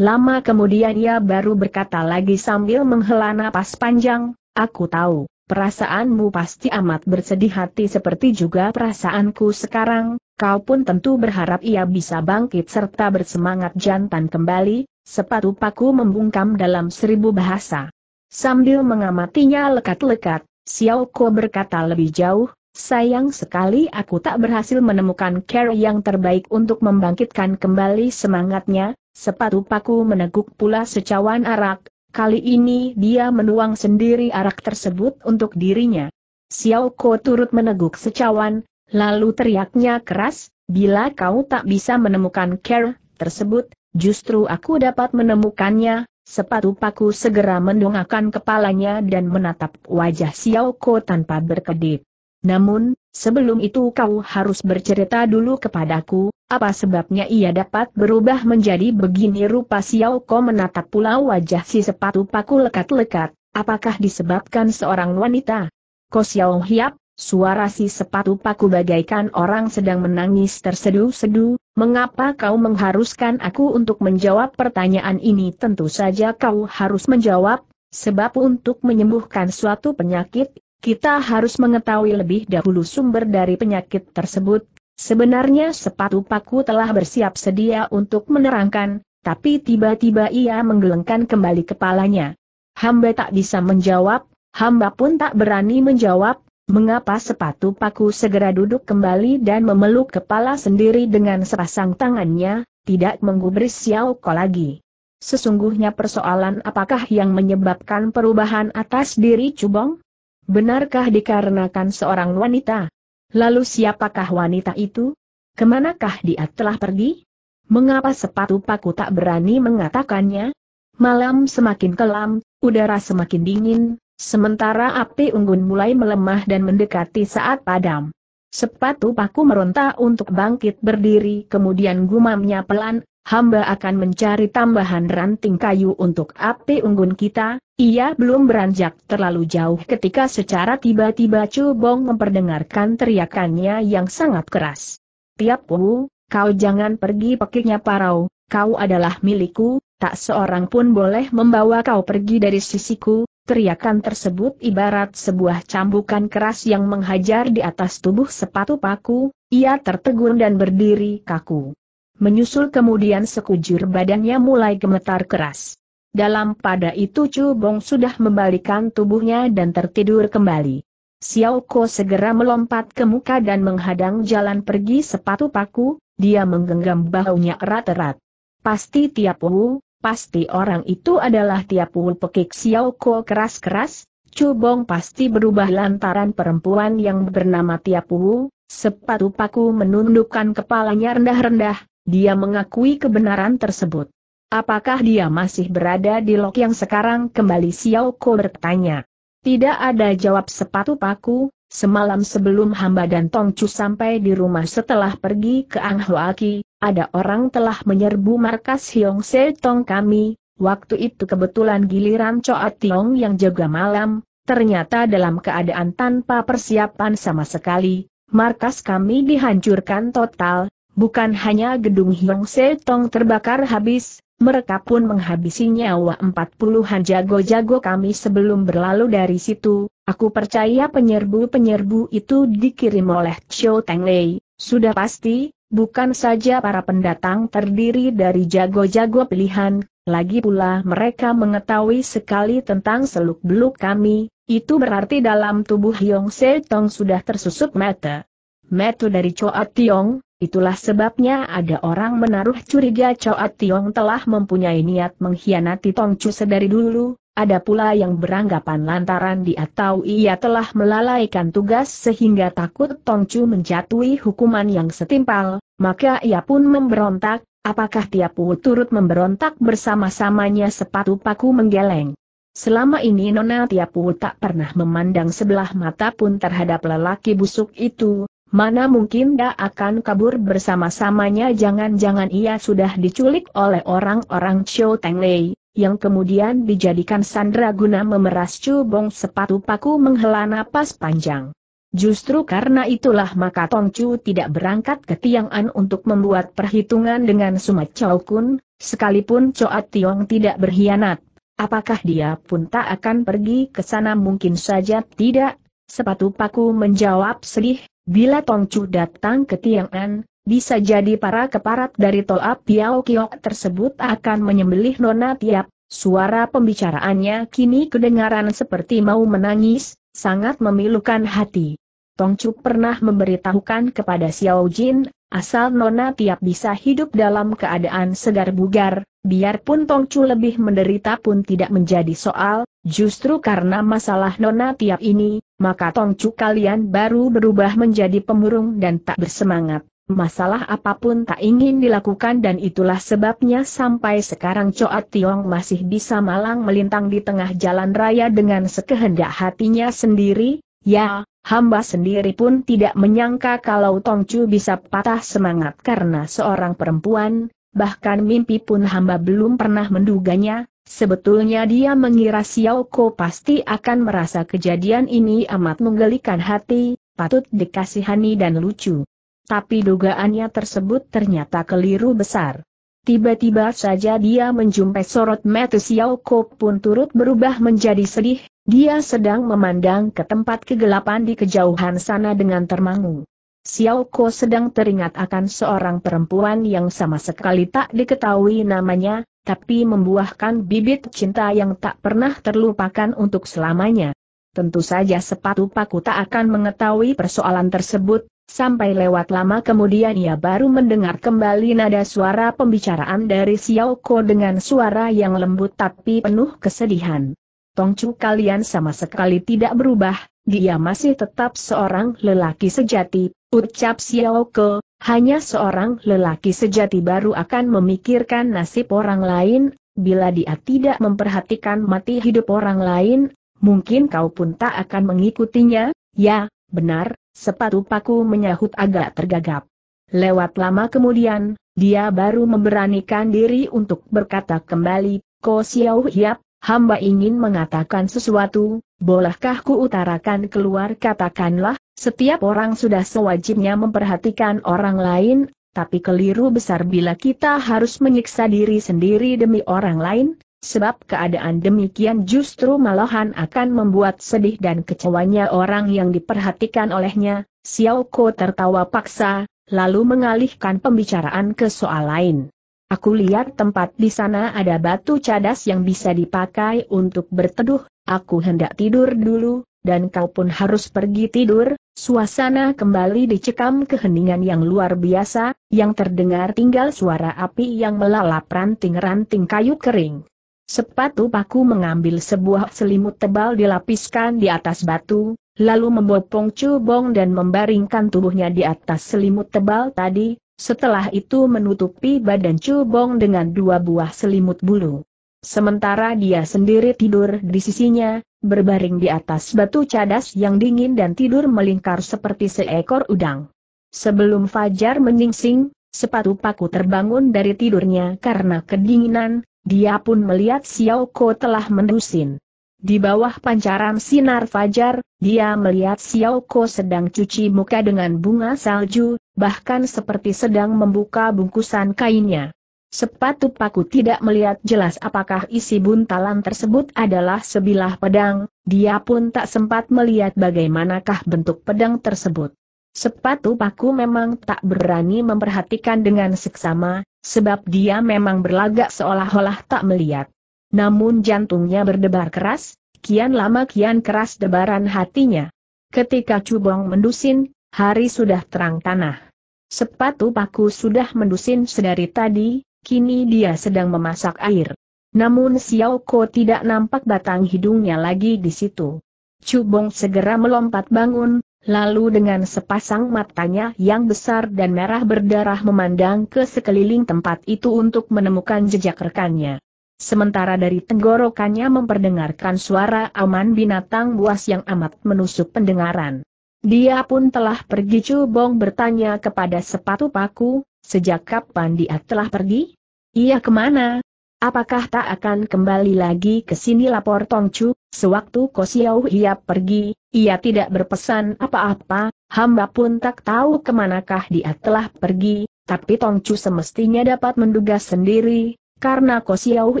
Lama kemudian ia baru berkata lagi sambil menghela napas panjang, aku tahu. Perasaanmu pasti amat bersedih hati seperti juga perasaanku sekarang, kau pun tentu berharap ia bisa bangkit serta bersemangat jantan kembali, sepatu paku membungkam dalam seribu bahasa. Sambil mengamatinya lekat-lekat, Xiao Ko berkata lebih jauh, sayang sekali aku tak berhasil menemukan care yang terbaik untuk membangkitkan kembali semangatnya, sepatu paku meneguk pula secawan arak, Kali ini dia menuang sendiri arak tersebut untuk dirinya. Xiao Ko turut meneguk secawan, lalu teriaknya keras, bila kau tak bisa menemukan care tersebut, justru aku dapat menemukannya, Sepatu paku segera mendongakkan kepalanya dan menatap wajah Xiao Ko tanpa berkedip. Namun, sebelum itu kau harus bercerita dulu kepadaku, apa sebabnya ia dapat berubah menjadi begini rupa Xiao Ko menatap pula wajah si sepatu paku lekat-lekat, apakah disebabkan seorang wanita? Ko Xiao Hiap, suara si sepatu paku bagaikan orang sedang menangis terseduh sedu mengapa kau mengharuskan aku untuk menjawab pertanyaan ini? Tentu saja kau harus menjawab, sebab untuk menyembuhkan suatu penyakit, kita harus mengetahui lebih dahulu sumber dari penyakit tersebut, Sebenarnya sepatu paku telah bersiap sedia untuk menerangkan, tapi tiba-tiba ia menggelengkan kembali kepalanya. Hamba tak bisa menjawab, hamba pun tak berani menjawab, mengapa sepatu paku segera duduk kembali dan memeluk kepala sendiri dengan sepasang tangannya, tidak menggubris Xiao Ko lagi. Sesungguhnya persoalan apakah yang menyebabkan perubahan atas diri Cubong? Benarkah dikarenakan seorang wanita? Lalu siapakah wanita itu? Kemanakah dia telah pergi? Mengapa sepatu paku tak berani mengatakannya? Malam semakin kelam, udara semakin dingin, sementara api unggun mulai melemah dan mendekati saat padam. Sepatu paku meronta untuk bangkit berdiri kemudian gumamnya pelan, hamba akan mencari tambahan ranting kayu untuk api unggun kita, ia belum beranjak terlalu jauh ketika secara tiba-tiba Chu Bong memperdengarkan teriakannya yang sangat keras. Tiap Wu, kau jangan pergi pekiknya parau, kau adalah milikku, tak seorang pun boleh membawa kau pergi dari sisiku, Teriakan tersebut ibarat sebuah cambukan keras yang menghajar di atas tubuh sepatu paku, ia tertegun dan berdiri kaku menyusul kemudian sekujur badannya mulai gemetar keras. Dalam pada itu Chu Bong sudah membalikan tubuhnya dan tertidur kembali. Xiao Ko segera melompat ke muka dan menghadang jalan pergi sepatu paku, dia menggenggam bahunya erat-erat. Pasti Tiap Wu, pasti orang itu adalah Tiap Wu pekik Xiao Ko keras-keras, Chu Bong pasti berubah lantaran perempuan yang bernama Tiap Wu, sepatu paku menundukkan kepalanya rendah-rendah, dia mengakui kebenaran tersebut. Apakah dia masih berada di lok yang sekarang kembali Xiao Ko bertanya. Tidak ada jawab sepatu paku, semalam sebelum hamba dan Tong Chu sampai di rumah setelah pergi ke Anghoaki, ada orang telah menyerbu markas Hiong Se Tong kami, waktu itu kebetulan giliran Choa Tiong yang jaga malam, ternyata dalam keadaan tanpa persiapan sama sekali, markas kami dihancurkan total, Bukan hanya gedung Hiong Se Tong terbakar habis, mereka pun menghabisi nyawa empat puluhan jago-jago kami sebelum berlalu dari situ. Aku percaya penyerbu-penyerbu itu dikirim oleh Chou Teng Lei. Sudah pasti, bukan saja para pendatang terdiri dari jago-jago pilihan, lagi pula mereka mengetahui sekali tentang seluk-beluk kami, itu berarti dalam tubuh Hiong Se Tong sudah tersusup mata. Metu dari Choa Tiong, Itulah sebabnya ada orang menaruh curiga Coat Tiong telah mempunyai niat mengkhianati Tong Chu sedari dulu, ada pula yang beranggapan lantaran dia tahu ia telah melalaikan tugas sehingga takut Tong Chu menjatuhi hukuman yang setimpal, maka ia pun memberontak, apakah Tiapu turut memberontak bersama-samanya sepatu paku menggeleng. Selama ini Nona Tiapu tak pernah memandang sebelah mata pun terhadap lelaki busuk itu, Mana mungkin dia akan kabur bersama-samanya jangan-jangan ia sudah diculik oleh orang-orang Chou Teng Lei, yang kemudian dijadikan sandra guna memeras cubong sepatu paku menghela napas panjang. Justru karena itulah maka Tong Chu tidak berangkat ke Tiang'an untuk membuat perhitungan dengan Sumat Chow Kun, sekalipun Choat Tiong tidak berkhianat. Apakah dia pun tak akan pergi ke sana mungkin saja tidak? Sepatu paku menjawab sedih, Bila Tongcu datang ke An, bisa jadi para keparat dari Ap Piao Kiok tersebut akan menyembelih Nona Tiap, suara pembicaraannya kini kedengaran seperti mau menangis, sangat memilukan hati. Tongcu pernah memberitahukan kepada Xiao Jin, asal Nona Tiap bisa hidup dalam keadaan segar bugar, Biarpun Tongcu lebih menderita pun tidak menjadi soal, justru karena masalah nona tiap ini, maka Tongcu kalian baru berubah menjadi pemurung dan tak bersemangat. Masalah apapun tak ingin dilakukan dan itulah sebabnya sampai sekarang Coat Tiong masih bisa malang melintang di tengah jalan raya dengan sekehendak hatinya sendiri, ya, hamba sendiri pun tidak menyangka kalau Tongcu bisa patah semangat karena seorang perempuan, bahkan mimpi pun hamba belum pernah menduganya, sebetulnya dia mengira Xiao Ko pasti akan merasa kejadian ini amat menggelikan hati, patut dikasihani dan lucu. Tapi dugaannya tersebut ternyata keliru besar. Tiba-tiba saja dia menjumpai sorot mata Xiao Ko pun turut berubah menjadi sedih, dia sedang memandang ke tempat kegelapan di kejauhan sana dengan termangu. Xiao Ko sedang teringat akan seorang perempuan yang sama sekali tak diketahui namanya, tapi membuahkan bibit cinta yang tak pernah terlupakan untuk selamanya. Tentu saja sepatu paku tak akan mengetahui persoalan tersebut, sampai lewat lama kemudian ia baru mendengar kembali nada suara pembicaraan dari Xiao Ko dengan suara yang lembut tapi penuh kesedihan. Tongcu kalian sama sekali tidak berubah, dia masih tetap seorang lelaki sejati, ucap Xiao Ke, hanya seorang lelaki sejati baru akan memikirkan nasib orang lain, bila dia tidak memperhatikan mati hidup orang lain, mungkin kau pun tak akan mengikutinya, ya, benar, sepatu paku menyahut agak tergagap. Lewat lama kemudian, dia baru memberanikan diri untuk berkata kembali, Ko Xiao Hiap, hamba ingin mengatakan sesuatu, bolehkah ku utarakan keluar katakanlah, setiap orang sudah sewajibnya memperhatikan orang lain, tapi keliru besar bila kita harus menyiksa diri sendiri demi orang lain, sebab keadaan demikian justru malahan akan membuat sedih dan kecewanya orang yang diperhatikan olehnya, Xiao Ko tertawa paksa, lalu mengalihkan pembicaraan ke soal lain. Aku lihat tempat di sana ada batu cadas yang bisa dipakai untuk berteduh, aku hendak tidur dulu, dan kau pun harus pergi tidur, suasana kembali dicekam keheningan yang luar biasa, yang terdengar tinggal suara api yang melalap ranting-ranting kayu kering. Sepatu paku mengambil sebuah selimut tebal dilapiskan di atas batu, lalu membopong cubong dan membaringkan tubuhnya di atas selimut tebal tadi, setelah itu menutupi badan Cubong dengan dua buah selimut bulu. Sementara dia sendiri tidur di sisinya, berbaring di atas batu cadas yang dingin dan tidur melingkar seperti seekor udang. Sebelum fajar menyingsing, sepatu paku terbangun dari tidurnya karena kedinginan, dia pun melihat Xiao Ko telah mendusin. Di bawah pancaran sinar fajar, dia melihat Xiao Ko sedang cuci muka dengan bunga salju, bahkan seperti sedang membuka bungkusan kainnya. Sepatu paku tidak melihat jelas apakah isi buntalan tersebut adalah sebilah pedang, dia pun tak sempat melihat bagaimanakah bentuk pedang tersebut. Sepatu paku memang tak berani memperhatikan dengan seksama, sebab dia memang berlagak seolah-olah tak melihat. Namun jantungnya berdebar keras, kian lama kian keras debaran hatinya. Ketika cubong mendusin, hari sudah terang tanah. Sepatu paku sudah mendusin sedari tadi, kini dia sedang memasak air. Namun Xiao Ko tidak nampak batang hidungnya lagi di situ. Cubong segera melompat bangun, lalu dengan sepasang matanya yang besar dan merah berdarah memandang ke sekeliling tempat itu untuk menemukan jejak rekannya. Sementara dari tenggorokannya memperdengarkan suara aman binatang buas yang amat menusuk pendengaran. Dia pun telah pergi Cubong bertanya kepada sepatu paku, sejak kapan dia telah pergi? Ia kemana? Apakah tak akan kembali lagi ke sini lapor Tongcu, sewaktu Kosiau ia pergi, ia tidak berpesan apa-apa, hamba pun tak tahu kemanakah dia telah pergi, tapi Tongcu semestinya dapat menduga sendiri, karena Kosiau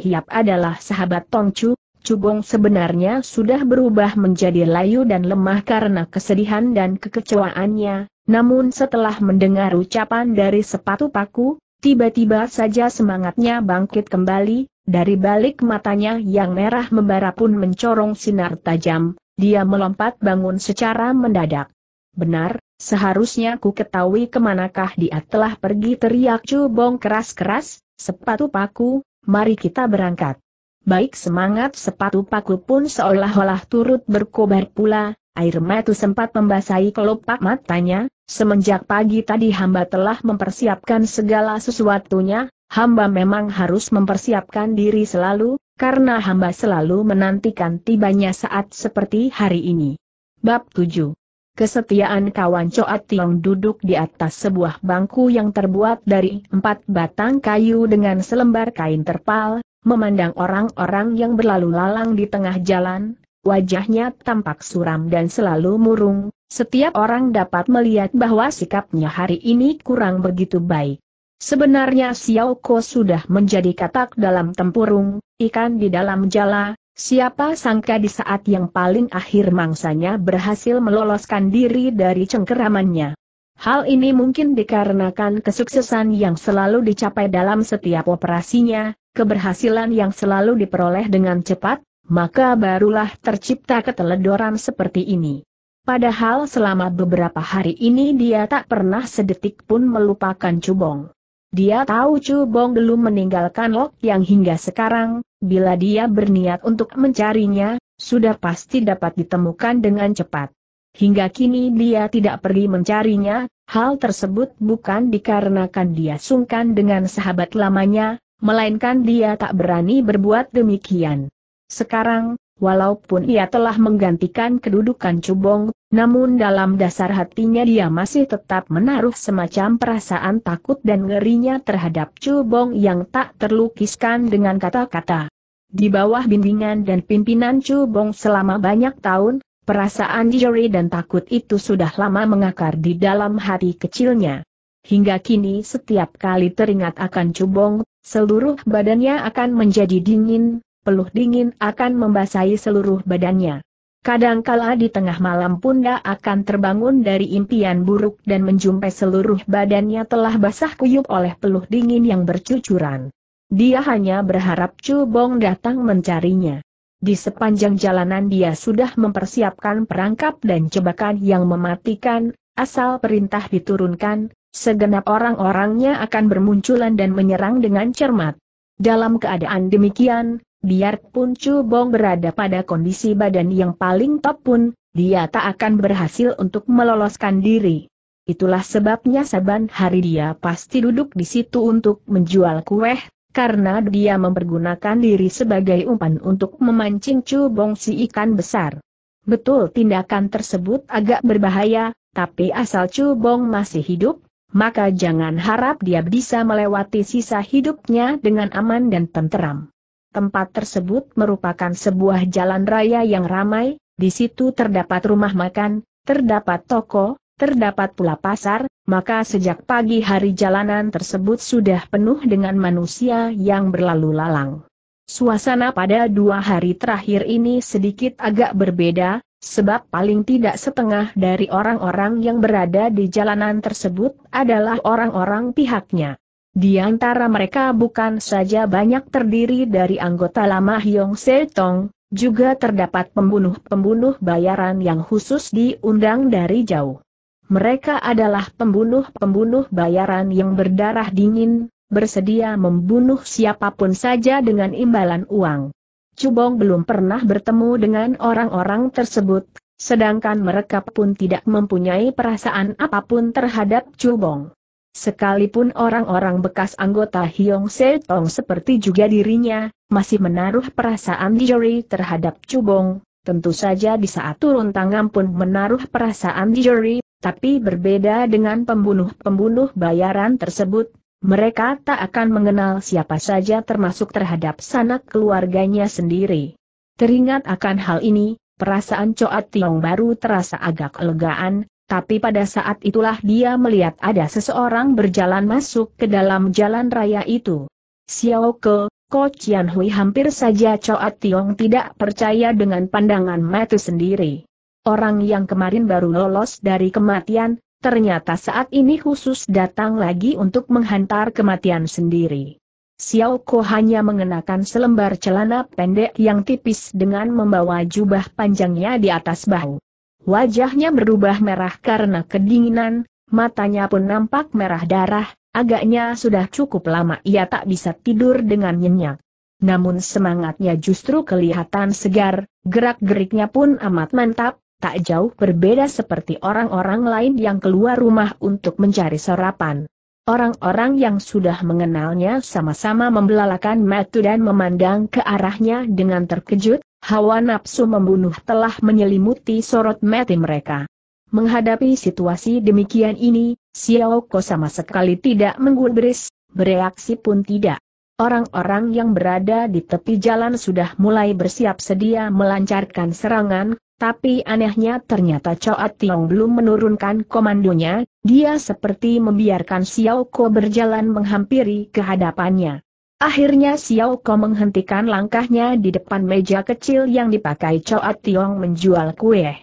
Hiap adalah sahabat Tongcu, Cubong sebenarnya sudah berubah menjadi layu dan lemah karena kesedihan dan kekecewaannya, namun setelah mendengar ucapan dari sepatu paku, tiba-tiba saja semangatnya bangkit kembali, dari balik matanya yang merah membara pun mencorong sinar tajam, dia melompat bangun secara mendadak. Benar, seharusnya ku ketahui kemanakah dia telah pergi teriak Cubong keras-keras, Sepatu paku, mari kita berangkat. Baik semangat sepatu paku pun seolah-olah turut berkobar pula, air mata sempat membasahi kelopak matanya, semenjak pagi tadi hamba telah mempersiapkan segala sesuatunya, hamba memang harus mempersiapkan diri selalu, karena hamba selalu menantikan tibanya saat seperti hari ini. Bab 7 Kesetiaan kawan Coat Tiong duduk di atas sebuah bangku yang terbuat dari empat batang kayu dengan selembar kain terpal, memandang orang-orang yang berlalu lalang di tengah jalan, wajahnya tampak suram dan selalu murung, setiap orang dapat melihat bahwa sikapnya hari ini kurang begitu baik. Sebenarnya Xiao Ko sudah menjadi katak dalam tempurung, ikan di dalam jala, Siapa sangka di saat yang paling akhir mangsanya berhasil meloloskan diri dari cengkeramannya. Hal ini mungkin dikarenakan kesuksesan yang selalu dicapai dalam setiap operasinya, keberhasilan yang selalu diperoleh dengan cepat, maka barulah tercipta keteledoran seperti ini. Padahal selama beberapa hari ini dia tak pernah sedetik pun melupakan Cubong. Dia tahu Chu Bong belum meninggalkan Lok yang hingga sekarang, bila dia berniat untuk mencarinya, sudah pasti dapat ditemukan dengan cepat. Hingga kini dia tidak pergi mencarinya, hal tersebut bukan dikarenakan dia sungkan dengan sahabat lamanya, melainkan dia tak berani berbuat demikian. Sekarang, Walaupun ia telah menggantikan kedudukan Cubong, namun dalam dasar hatinya dia masih tetap menaruh semacam perasaan takut dan ngerinya terhadap Cubong yang tak terlukiskan dengan kata-kata. Di bawah bimbingan dan pimpinan Cubong selama banyak tahun, perasaan jeri dan takut itu sudah lama mengakar di dalam hati kecilnya. Hingga kini setiap kali teringat akan Cubong, seluruh badannya akan menjadi dingin, peluh dingin akan membasahi seluruh badannya. Kadangkala di tengah malam pun dia akan terbangun dari impian buruk dan menjumpai seluruh badannya telah basah kuyup oleh peluh dingin yang bercucuran. Dia hanya berharap Chu Bong datang mencarinya. Di sepanjang jalanan dia sudah mempersiapkan perangkap dan jebakan yang mematikan, asal perintah diturunkan, segenap orang-orangnya akan bermunculan dan menyerang dengan cermat. Dalam keadaan demikian, Biarpun Chu Bong berada pada kondisi badan yang paling top pun, dia tak akan berhasil untuk meloloskan diri. Itulah sebabnya saban hari dia pasti duduk di situ untuk menjual kue, karena dia mempergunakan diri sebagai umpan untuk memancing Chu Bong si ikan besar. Betul tindakan tersebut agak berbahaya, tapi asal Chu Bong masih hidup, maka jangan harap dia bisa melewati sisa hidupnya dengan aman dan tenteram. Tempat tersebut merupakan sebuah jalan raya yang ramai, di situ terdapat rumah makan, terdapat toko, terdapat pula pasar, maka sejak pagi hari jalanan tersebut sudah penuh dengan manusia yang berlalu lalang. Suasana pada dua hari terakhir ini sedikit agak berbeda, sebab paling tidak setengah dari orang-orang yang berada di jalanan tersebut adalah orang-orang pihaknya. Di antara mereka bukan saja banyak terdiri dari anggota lama Hyong Setong, juga terdapat pembunuh-pembunuh bayaran yang khusus diundang dari jauh. Mereka adalah pembunuh-pembunuh bayaran yang berdarah dingin, bersedia membunuh siapapun saja dengan imbalan uang. Cubong belum pernah bertemu dengan orang-orang tersebut, sedangkan mereka pun tidak mempunyai perasaan apapun terhadap Cubong. Sekalipun orang-orang bekas anggota Hyong Se seperti juga dirinya, masih menaruh perasaan Dijeri terhadap Cubong, tentu saja di saat turun tangan pun menaruh perasaan Dijeri, tapi berbeda dengan pembunuh-pembunuh bayaran tersebut, mereka tak akan mengenal siapa saja termasuk terhadap sanak keluarganya sendiri. Teringat akan hal ini, perasaan Coat Tiong baru terasa agak legaan, tapi pada saat itulah dia melihat ada seseorang berjalan masuk ke dalam jalan raya itu. Xiao Ke, Ko Chian Hui hampir saja Coat Tiong tidak percaya dengan pandangan mata sendiri. Orang yang kemarin baru lolos dari kematian, ternyata saat ini khusus datang lagi untuk menghantar kematian sendiri. Xiao Ko hanya mengenakan selembar celana pendek yang tipis dengan membawa jubah panjangnya di atas bahu. Wajahnya berubah merah karena kedinginan, matanya pun nampak merah darah, agaknya sudah cukup lama ia tak bisa tidur dengan nyenyak. Namun semangatnya justru kelihatan segar, gerak-geriknya pun amat mantap, tak jauh berbeda seperti orang-orang lain yang keluar rumah untuk mencari sarapan. Orang-orang yang sudah mengenalnya sama-sama membelalakan mata dan memandang ke arahnya dengan terkejut, hawa nafsu membunuh telah menyelimuti sorot Mati mereka. Menghadapi situasi demikian ini, Xiao Ko sama sekali tidak menggubris, bereaksi pun tidak. Orang-orang yang berada di tepi jalan sudah mulai bersiap sedia melancarkan serangan, tapi anehnya ternyata Coat Tiong belum menurunkan komandonya, dia seperti membiarkan Xiao Ko berjalan menghampiri kehadapannya. Akhirnya Xiao Ko menghentikan langkahnya di depan meja kecil yang dipakai Coat Tiong menjual kue.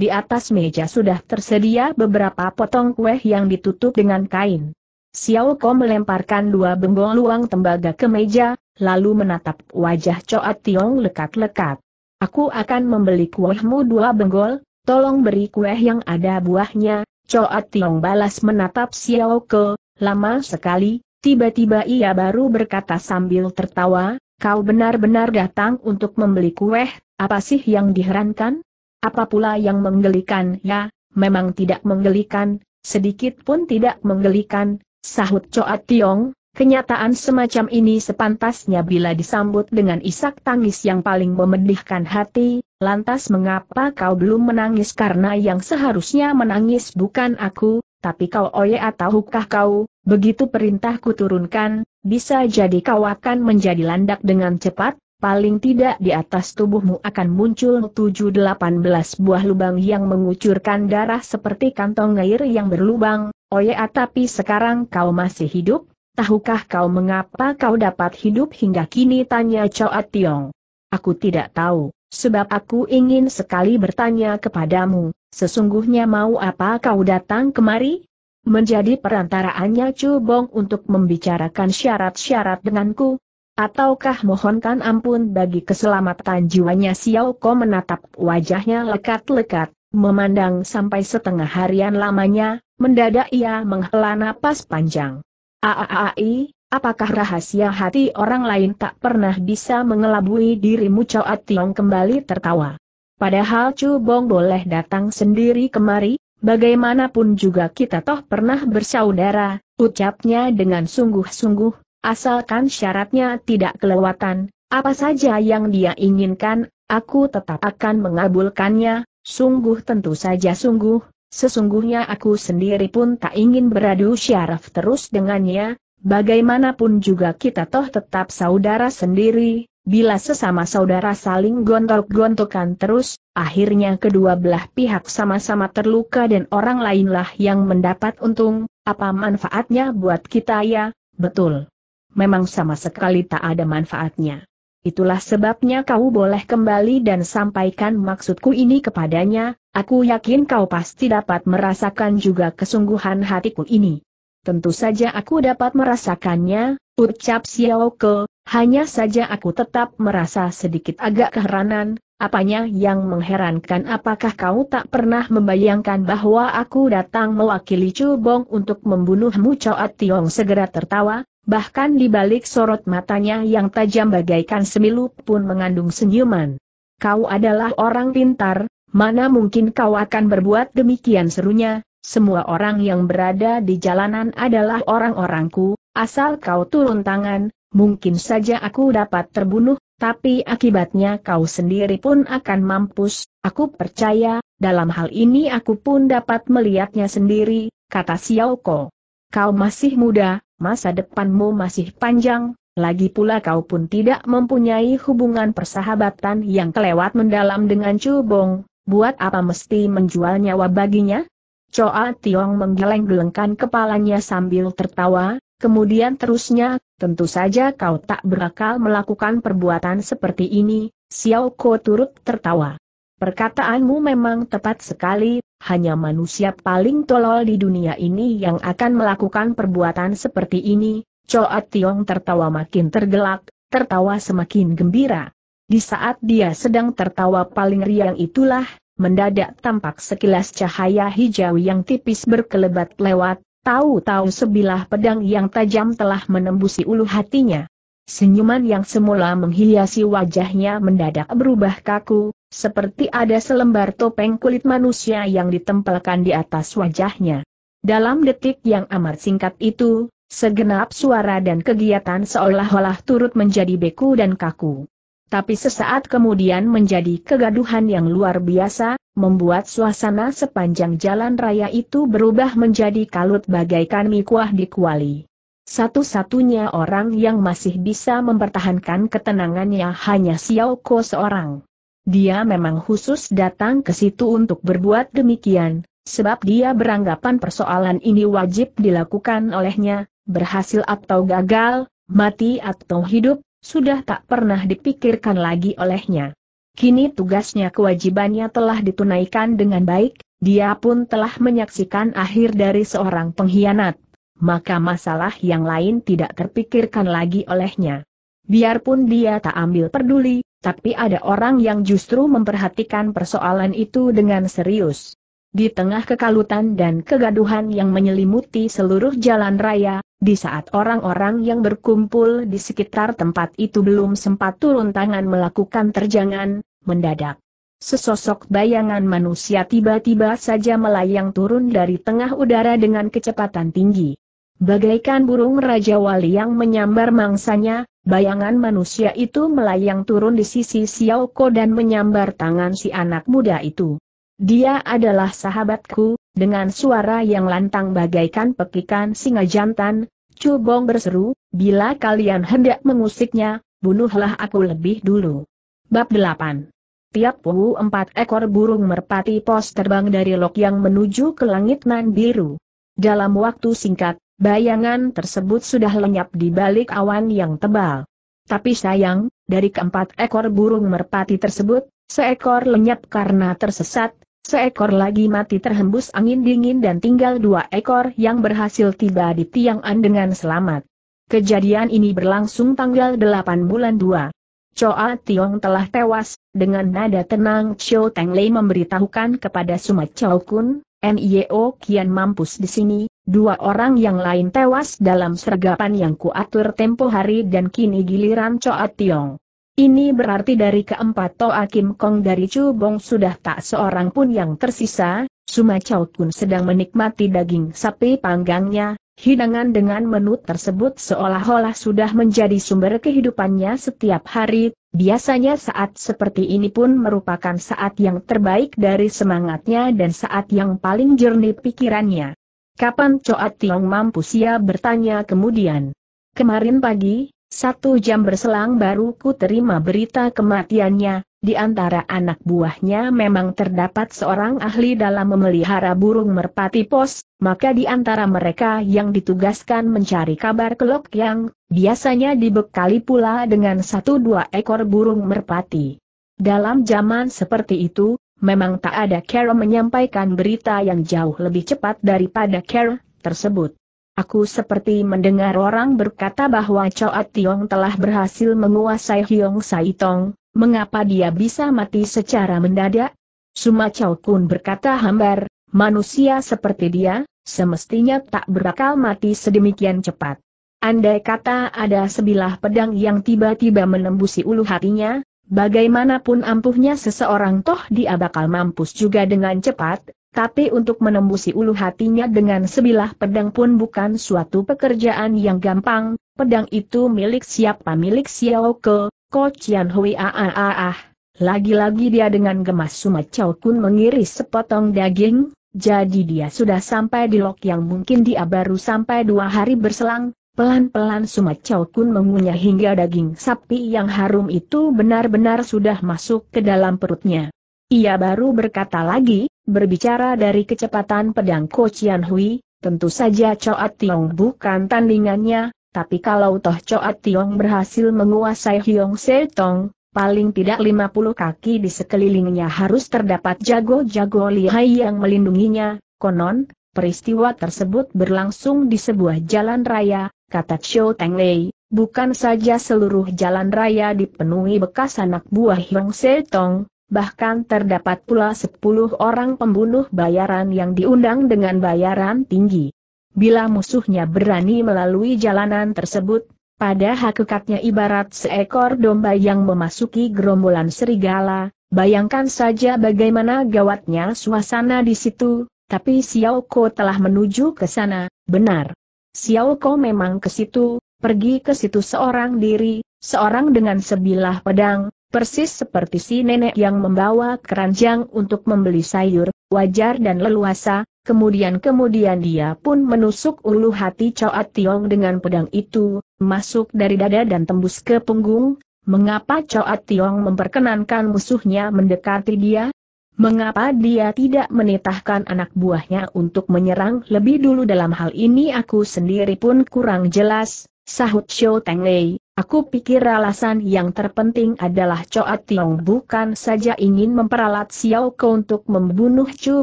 Di atas meja sudah tersedia beberapa potong kue yang ditutup dengan kain. Xiao Ko melemparkan dua benggol luang tembaga ke meja, lalu menatap wajah Coat Tiong lekat-lekat. Aku akan membeli kuehmu dua benggol, tolong beri kueh yang ada buahnya. Choa Tiong balas menatap Xiao Ke, lama sekali, tiba-tiba ia baru berkata sambil tertawa, kau benar-benar datang untuk membeli kueh, apa sih yang diherankan? Apa pula yang menggelikan ya, memang tidak menggelikan, sedikit pun tidak menggelikan, sahut Choa Tiong, Kenyataan semacam ini sepantasnya bila disambut dengan isak tangis yang paling memedihkan hati, lantas mengapa kau belum menangis karena yang seharusnya menangis bukan aku, tapi kau oye ataukah kau, begitu perintahku turunkan, bisa jadi kau akan menjadi landak dengan cepat, paling tidak di atas tubuhmu akan muncul 7-18 buah lubang yang mengucurkan darah seperti kantong air yang berlubang, oye tapi sekarang kau masih hidup, Tahukah kau mengapa kau dapat hidup hingga kini tanya Choa Tiong. Aku tidak tahu, sebab aku ingin sekali bertanya kepadamu, sesungguhnya mau apa kau datang kemari? Menjadi perantaraannya Chu Bong untuk membicarakan syarat-syarat denganku? Ataukah mohonkan ampun bagi keselamatan jiwanya Xiao Ko menatap wajahnya lekat-lekat, memandang sampai setengah harian lamanya, mendadak ia menghela napas panjang. Aaai, apakah rahasia hati orang lain tak pernah bisa mengelabui dirimu Coat Ationg kembali tertawa. Padahal Chu Bong boleh datang sendiri kemari, bagaimanapun juga kita toh pernah bersaudara, ucapnya dengan sungguh-sungguh, asalkan syaratnya tidak kelewatan, apa saja yang dia inginkan, aku tetap akan mengabulkannya, sungguh tentu saja sungguh, Sesungguhnya aku sendiri pun tak ingin beradu syaraf terus dengannya, bagaimanapun juga kita toh tetap saudara sendiri, bila sesama saudara saling gontok-gontokan terus, akhirnya kedua belah pihak sama-sama terluka dan orang lainlah yang mendapat untung, apa manfaatnya buat kita ya, betul. Memang sama sekali tak ada manfaatnya. Itulah sebabnya kau boleh kembali dan sampaikan maksudku ini kepadanya, aku yakin kau pasti dapat merasakan juga kesungguhan hatiku ini. Tentu saja aku dapat merasakannya, ucap Xiao Ke, hanya saja aku tetap merasa sedikit agak keheranan, apanya yang mengherankan apakah kau tak pernah membayangkan bahwa aku datang mewakili Chu Bong untuk membunuhmu Choat Tiong segera tertawa, Bahkan di balik sorot matanya yang tajam bagaikan semilu pun mengandung senyuman. Kau adalah orang pintar, mana mungkin kau akan berbuat demikian serunya, semua orang yang berada di jalanan adalah orang-orangku, asal kau turun tangan, mungkin saja aku dapat terbunuh, tapi akibatnya kau sendiri pun akan mampus, aku percaya, dalam hal ini aku pun dapat melihatnya sendiri, kata Xiao Ko. Kau masih muda, masa depanmu masih panjang, lagi pula kau pun tidak mempunyai hubungan persahabatan yang kelewat mendalam dengan Cubong, buat apa mesti menjual nyawa baginya? Choa Tiong menggeleng-gelengkan kepalanya sambil tertawa, kemudian terusnya, tentu saja kau tak berakal melakukan perbuatan seperti ini, Xiao Ko turut tertawa. Perkataanmu memang tepat sekali, hanya manusia paling tolol di dunia ini yang akan melakukan perbuatan seperti ini. Coat Tiong tertawa makin tergelak, tertawa semakin gembira. Di saat dia sedang tertawa paling riang itulah, mendadak tampak sekilas cahaya hijau yang tipis berkelebat lewat, tahu-tahu sebilah pedang yang tajam telah menembusi ulu hatinya. Senyuman yang semula menghiasi wajahnya mendadak berubah kaku, seperti ada selembar topeng kulit manusia yang ditempelkan di atas wajahnya. Dalam detik yang amat singkat itu, segenap suara dan kegiatan seolah-olah turut menjadi beku dan kaku. Tapi sesaat kemudian menjadi kegaduhan yang luar biasa, membuat suasana sepanjang jalan raya itu berubah menjadi kalut bagaikan mikuah di kuali. Satu-satunya orang yang masih bisa mempertahankan ketenangannya hanya Xiao Ko seorang. Dia memang khusus datang ke situ untuk berbuat demikian, sebab dia beranggapan persoalan ini wajib dilakukan olehnya, berhasil atau gagal, mati atau hidup, sudah tak pernah dipikirkan lagi olehnya. Kini tugasnya kewajibannya telah ditunaikan dengan baik, dia pun telah menyaksikan akhir dari seorang pengkhianat maka masalah yang lain tidak terpikirkan lagi olehnya. Biarpun dia tak ambil peduli, tapi ada orang yang justru memperhatikan persoalan itu dengan serius. Di tengah kekalutan dan kegaduhan yang menyelimuti seluruh jalan raya, di saat orang-orang yang berkumpul di sekitar tempat itu belum sempat turun tangan melakukan terjangan, mendadak. Sesosok bayangan manusia tiba-tiba saja melayang turun dari tengah udara dengan kecepatan tinggi. Bagaikan burung Raja Wali yang menyambar mangsanya, bayangan manusia itu melayang turun di sisi Xiao Ko dan menyambar tangan si anak muda itu. Dia adalah sahabatku, dengan suara yang lantang bagaikan pekikan singa jantan, Bong berseru, bila kalian hendak mengusiknya, bunuhlah aku lebih dulu. Bab 8 Tiap puhu empat ekor burung merpati pos terbang dari Lok yang menuju ke langit nan biru. Dalam waktu singkat, Bayangan tersebut sudah lenyap di balik awan yang tebal. Tapi sayang, dari keempat ekor burung merpati tersebut, seekor lenyap karena tersesat, seekor lagi mati terhembus angin dingin dan tinggal dua ekor yang berhasil tiba di tiangan dengan selamat. Kejadian ini berlangsung tanggal 8 bulan 2. Choa Tiong telah tewas, dengan nada tenang Chiu Teng Lei memberitahukan kepada Suma Chow Kun, NIO e kian mampus di sini, Dua orang yang lain tewas dalam sergapan yang kuatur tempo hari dan kini giliran Coat Tiong. Ini berarti dari keempat Toa Kim Kong dari Chu Bong sudah tak seorang pun yang tersisa, Suma Chow pun sedang menikmati daging sapi panggangnya, hidangan dengan menu tersebut seolah-olah sudah menjadi sumber kehidupannya setiap hari, biasanya saat seperti ini pun merupakan saat yang terbaik dari semangatnya dan saat yang paling jernih pikirannya. Kapan Coat Tiong mampu sia bertanya kemudian. Kemarin pagi, satu jam berselang baru ku terima berita kematiannya, di antara anak buahnya memang terdapat seorang ahli dalam memelihara burung merpati pos, maka di antara mereka yang ditugaskan mencari kabar kelok yang, biasanya dibekali pula dengan satu dua ekor burung merpati. Dalam zaman seperti itu, memang tak ada Kero menyampaikan berita yang jauh lebih cepat daripada Kero tersebut. Aku seperti mendengar orang berkata bahwa Choa Ationg telah berhasil menguasai Hyong Saitong, mengapa dia bisa mati secara mendadak? Suma Chow Kun berkata hambar, manusia seperti dia, semestinya tak berakal mati sedemikian cepat. Andai kata ada sebilah pedang yang tiba-tiba menembusi ulu hatinya, Bagaimanapun ampuhnya seseorang toh dia bakal mampus juga dengan cepat, tapi untuk menembusi ulu hatinya dengan sebilah pedang pun bukan suatu pekerjaan yang gampang, pedang itu milik siapa milik Xiao Ke, Ko Chian Hui ah, ah, ah, ah Lagi-lagi dia dengan gemas sumat Kun mengiris sepotong daging, jadi dia sudah sampai di lok yang mungkin dia baru sampai dua hari berselang, Pelan-pelan Sumat Chow Kun mengunyah hingga daging sapi yang harum itu benar-benar sudah masuk ke dalam perutnya. Ia baru berkata lagi, berbicara dari kecepatan pedang Ko Chian Hui, tentu saja Choat Tiong bukan tandingannya, tapi kalau toh Choat Tiong berhasil menguasai Hiong Se Tong, paling tidak 50 kaki di sekelilingnya harus terdapat jago-jago lihai yang melindunginya, konon, peristiwa tersebut berlangsung di sebuah jalan raya, kata Xiao Teng Lei, bukan saja seluruh jalan raya dipenuhi bekas anak buah Hyong Tong, bahkan terdapat pula sepuluh orang pembunuh bayaran yang diundang dengan bayaran tinggi. Bila musuhnya berani melalui jalanan tersebut, pada hakikatnya ibarat seekor domba yang memasuki gerombolan serigala, bayangkan saja bagaimana gawatnya suasana di situ, tapi Xiao Ko telah menuju ke sana, benar. Xiao Ko memang ke situ, pergi ke situ seorang diri, seorang dengan sebilah pedang, persis seperti si nenek yang membawa keranjang untuk membeli sayur, wajar dan leluasa, kemudian-kemudian dia pun menusuk ulu hati Coat Tiong dengan pedang itu, masuk dari dada dan tembus ke punggung, mengapa Coat Tiong memperkenankan musuhnya mendekati dia, Mengapa dia tidak menitahkan anak buahnya untuk menyerang lebih dulu dalam hal ini aku sendiri pun kurang jelas, sahut Xiao Lei. Aku pikir alasan yang terpenting adalah Choa Tiong bukan saja ingin memperalat Xiao Ke untuk membunuh Chu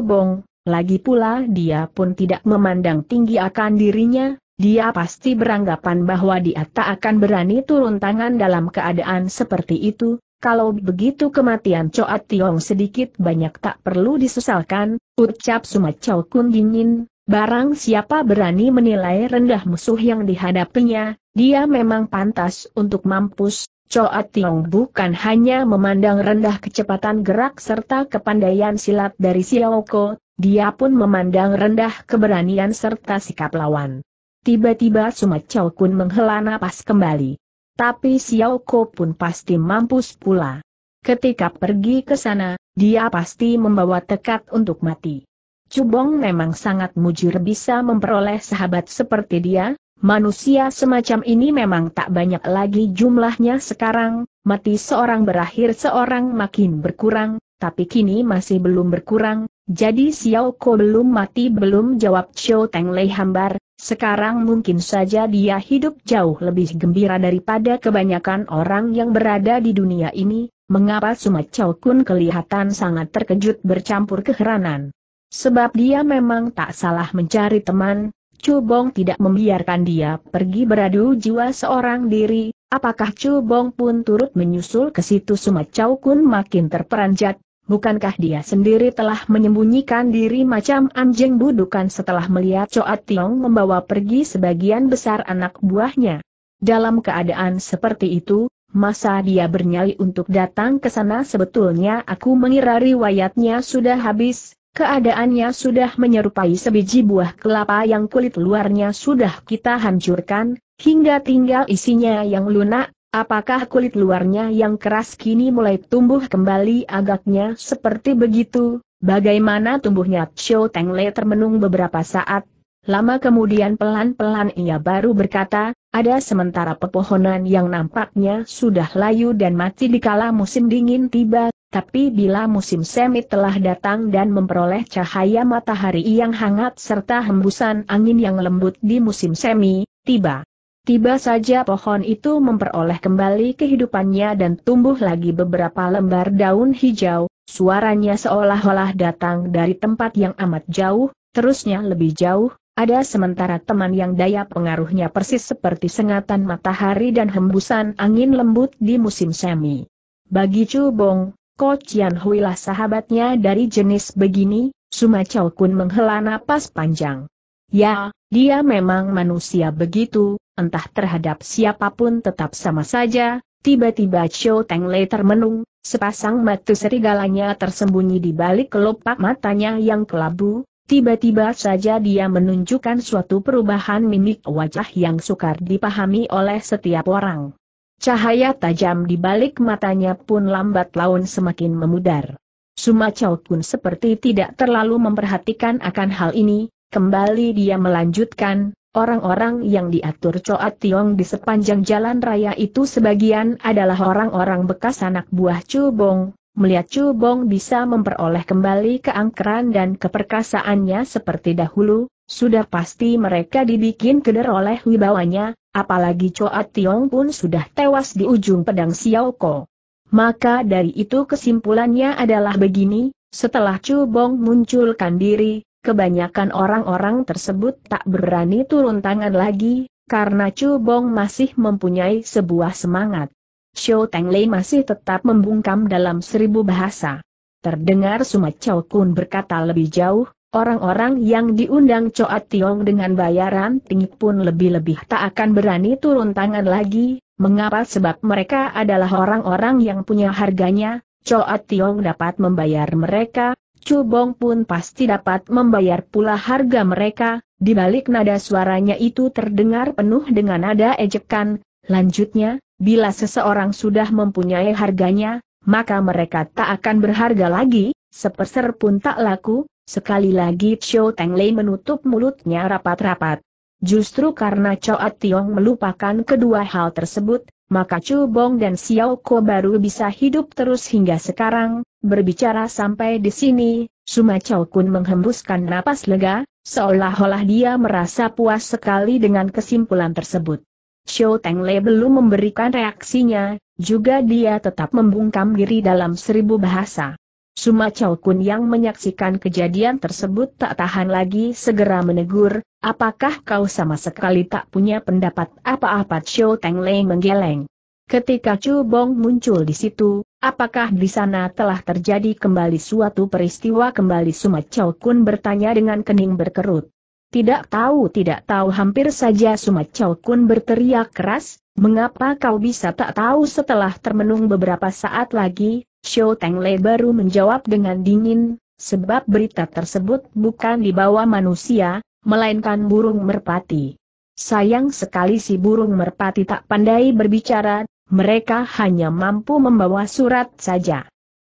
Bong, lagi pula dia pun tidak memandang tinggi akan dirinya, dia pasti beranggapan bahwa dia tak akan berani turun tangan dalam keadaan seperti itu, kalau begitu kematian Choa Tiong sedikit banyak tak perlu disesalkan, ucap Chow Kun dingin, barang siapa berani menilai rendah musuh yang dihadapinya, dia memang pantas untuk mampus. Choa Tiong bukan hanya memandang rendah kecepatan gerak serta kepandaian silat dari Xiaoko, dia pun memandang rendah keberanian serta sikap lawan. Tiba-tiba Chow Kun menghela napas kembali tapi Xiao Ko pun pasti mampus pula. Ketika pergi ke sana, dia pasti membawa tekad untuk mati. Cubong memang sangat mujur bisa memperoleh sahabat seperti dia, manusia semacam ini memang tak banyak lagi jumlahnya sekarang, mati seorang berakhir seorang makin berkurang, tapi kini masih belum berkurang, jadi Xiao Ko belum mati belum jawab Xiao Teng Lei hambar, sekarang mungkin saja dia hidup jauh lebih gembira daripada kebanyakan orang yang berada di dunia ini, mengapa Chow Kun kelihatan sangat terkejut bercampur keheranan. Sebab dia memang tak salah mencari teman, Cubong tidak membiarkan dia pergi beradu jiwa seorang diri, apakah Cubong pun turut menyusul ke situ Chow Kun makin terperanjat, bukankah dia sendiri telah menyembunyikan diri macam anjing budukan setelah melihat Coat Tiong membawa pergi sebagian besar anak buahnya? Dalam keadaan seperti itu, masa dia bernyali untuk datang ke sana sebetulnya aku mengira riwayatnya sudah habis, keadaannya sudah menyerupai sebiji buah kelapa yang kulit luarnya sudah kita hancurkan, hingga tinggal isinya yang lunak, Apakah kulit luarnya yang keras kini mulai tumbuh kembali agaknya seperti begitu? Bagaimana tumbuhnya Xiao Le termenung beberapa saat? Lama kemudian pelan-pelan ia baru berkata, ada sementara pepohonan yang nampaknya sudah layu dan mati dikala musim dingin tiba, tapi bila musim semi telah datang dan memperoleh cahaya matahari yang hangat serta hembusan angin yang lembut di musim semi, tiba Tiba saja pohon itu memperoleh kembali kehidupannya dan tumbuh lagi beberapa lembar daun hijau, suaranya seolah-olah datang dari tempat yang amat jauh, terusnya lebih jauh, ada sementara teman yang daya pengaruhnya persis seperti sengatan matahari dan hembusan angin lembut di musim semi. Bagi Chu Bong, Ko Chian lah sahabatnya dari jenis begini, Sumacau Kun menghela napas panjang. Ya, dia memang manusia begitu, entah terhadap siapapun tetap sama saja, tiba-tiba Chow Teng Lei termenung, sepasang mata serigalanya tersembunyi di balik kelopak matanya yang kelabu, tiba-tiba saja dia menunjukkan suatu perubahan mimik wajah yang sukar dipahami oleh setiap orang. Cahaya tajam di balik matanya pun lambat laun semakin memudar. Suma Chow pun seperti tidak terlalu memperhatikan akan hal ini, kembali dia melanjutkan, Orang-orang yang diatur Coat Tiong di sepanjang jalan raya itu sebagian adalah orang-orang bekas anak buah Cubong. Melihat Cubong bisa memperoleh kembali keangkeran dan keperkasaannya seperti dahulu, sudah pasti mereka dibikin keder oleh wibawanya, apalagi Coat Tiong pun sudah tewas di ujung pedang Xiao Ko. Maka dari itu kesimpulannya adalah begini, setelah Cubong munculkan diri, Kebanyakan orang-orang tersebut tak berani turun tangan lagi, karena Chu Bong masih mempunyai sebuah semangat. Xiao Lei masih tetap membungkam dalam seribu bahasa. Terdengar Chow Kun berkata lebih jauh, orang-orang yang diundang Choa Tiong dengan bayaran tinggi pun lebih-lebih tak akan berani turun tangan lagi, mengapa sebab mereka adalah orang-orang yang punya harganya, Choa Tiong dapat membayar mereka, Cubong pun pasti dapat membayar pula harga mereka, di balik nada suaranya itu terdengar penuh dengan nada ejekan, lanjutnya, bila seseorang sudah mempunyai harganya, maka mereka tak akan berharga lagi, Seperser pun tak laku, sekali lagi Teng Lei menutup mulutnya rapat-rapat. Justru karena At Tiong melupakan kedua hal tersebut, maka Chu Bong dan Xiao Ko baru bisa hidup terus hingga sekarang, Berbicara sampai di sini, Chow Kun menghembuskan napas lega, seolah-olah dia merasa puas sekali dengan kesimpulan tersebut. Xiao Le belum memberikan reaksinya, juga dia tetap membungkam diri dalam seribu bahasa. Chow Kun yang menyaksikan kejadian tersebut tak tahan lagi segera menegur, apakah kau sama sekali tak punya pendapat apa-apa Xiao Le menggeleng. Ketika Chu Bong muncul di situ, Apakah di sana telah terjadi kembali suatu peristiwa kembali Sumat Chow Kun bertanya dengan kening berkerut. Tidak tahu tidak tahu hampir saja Sumat Chow Kun berteriak keras, mengapa kau bisa tak tahu setelah termenung beberapa saat lagi, Xiao Teng Le baru menjawab dengan dingin, sebab berita tersebut bukan dibawa manusia, melainkan burung merpati. Sayang sekali si burung merpati tak pandai berbicara, mereka hanya mampu membawa surat saja.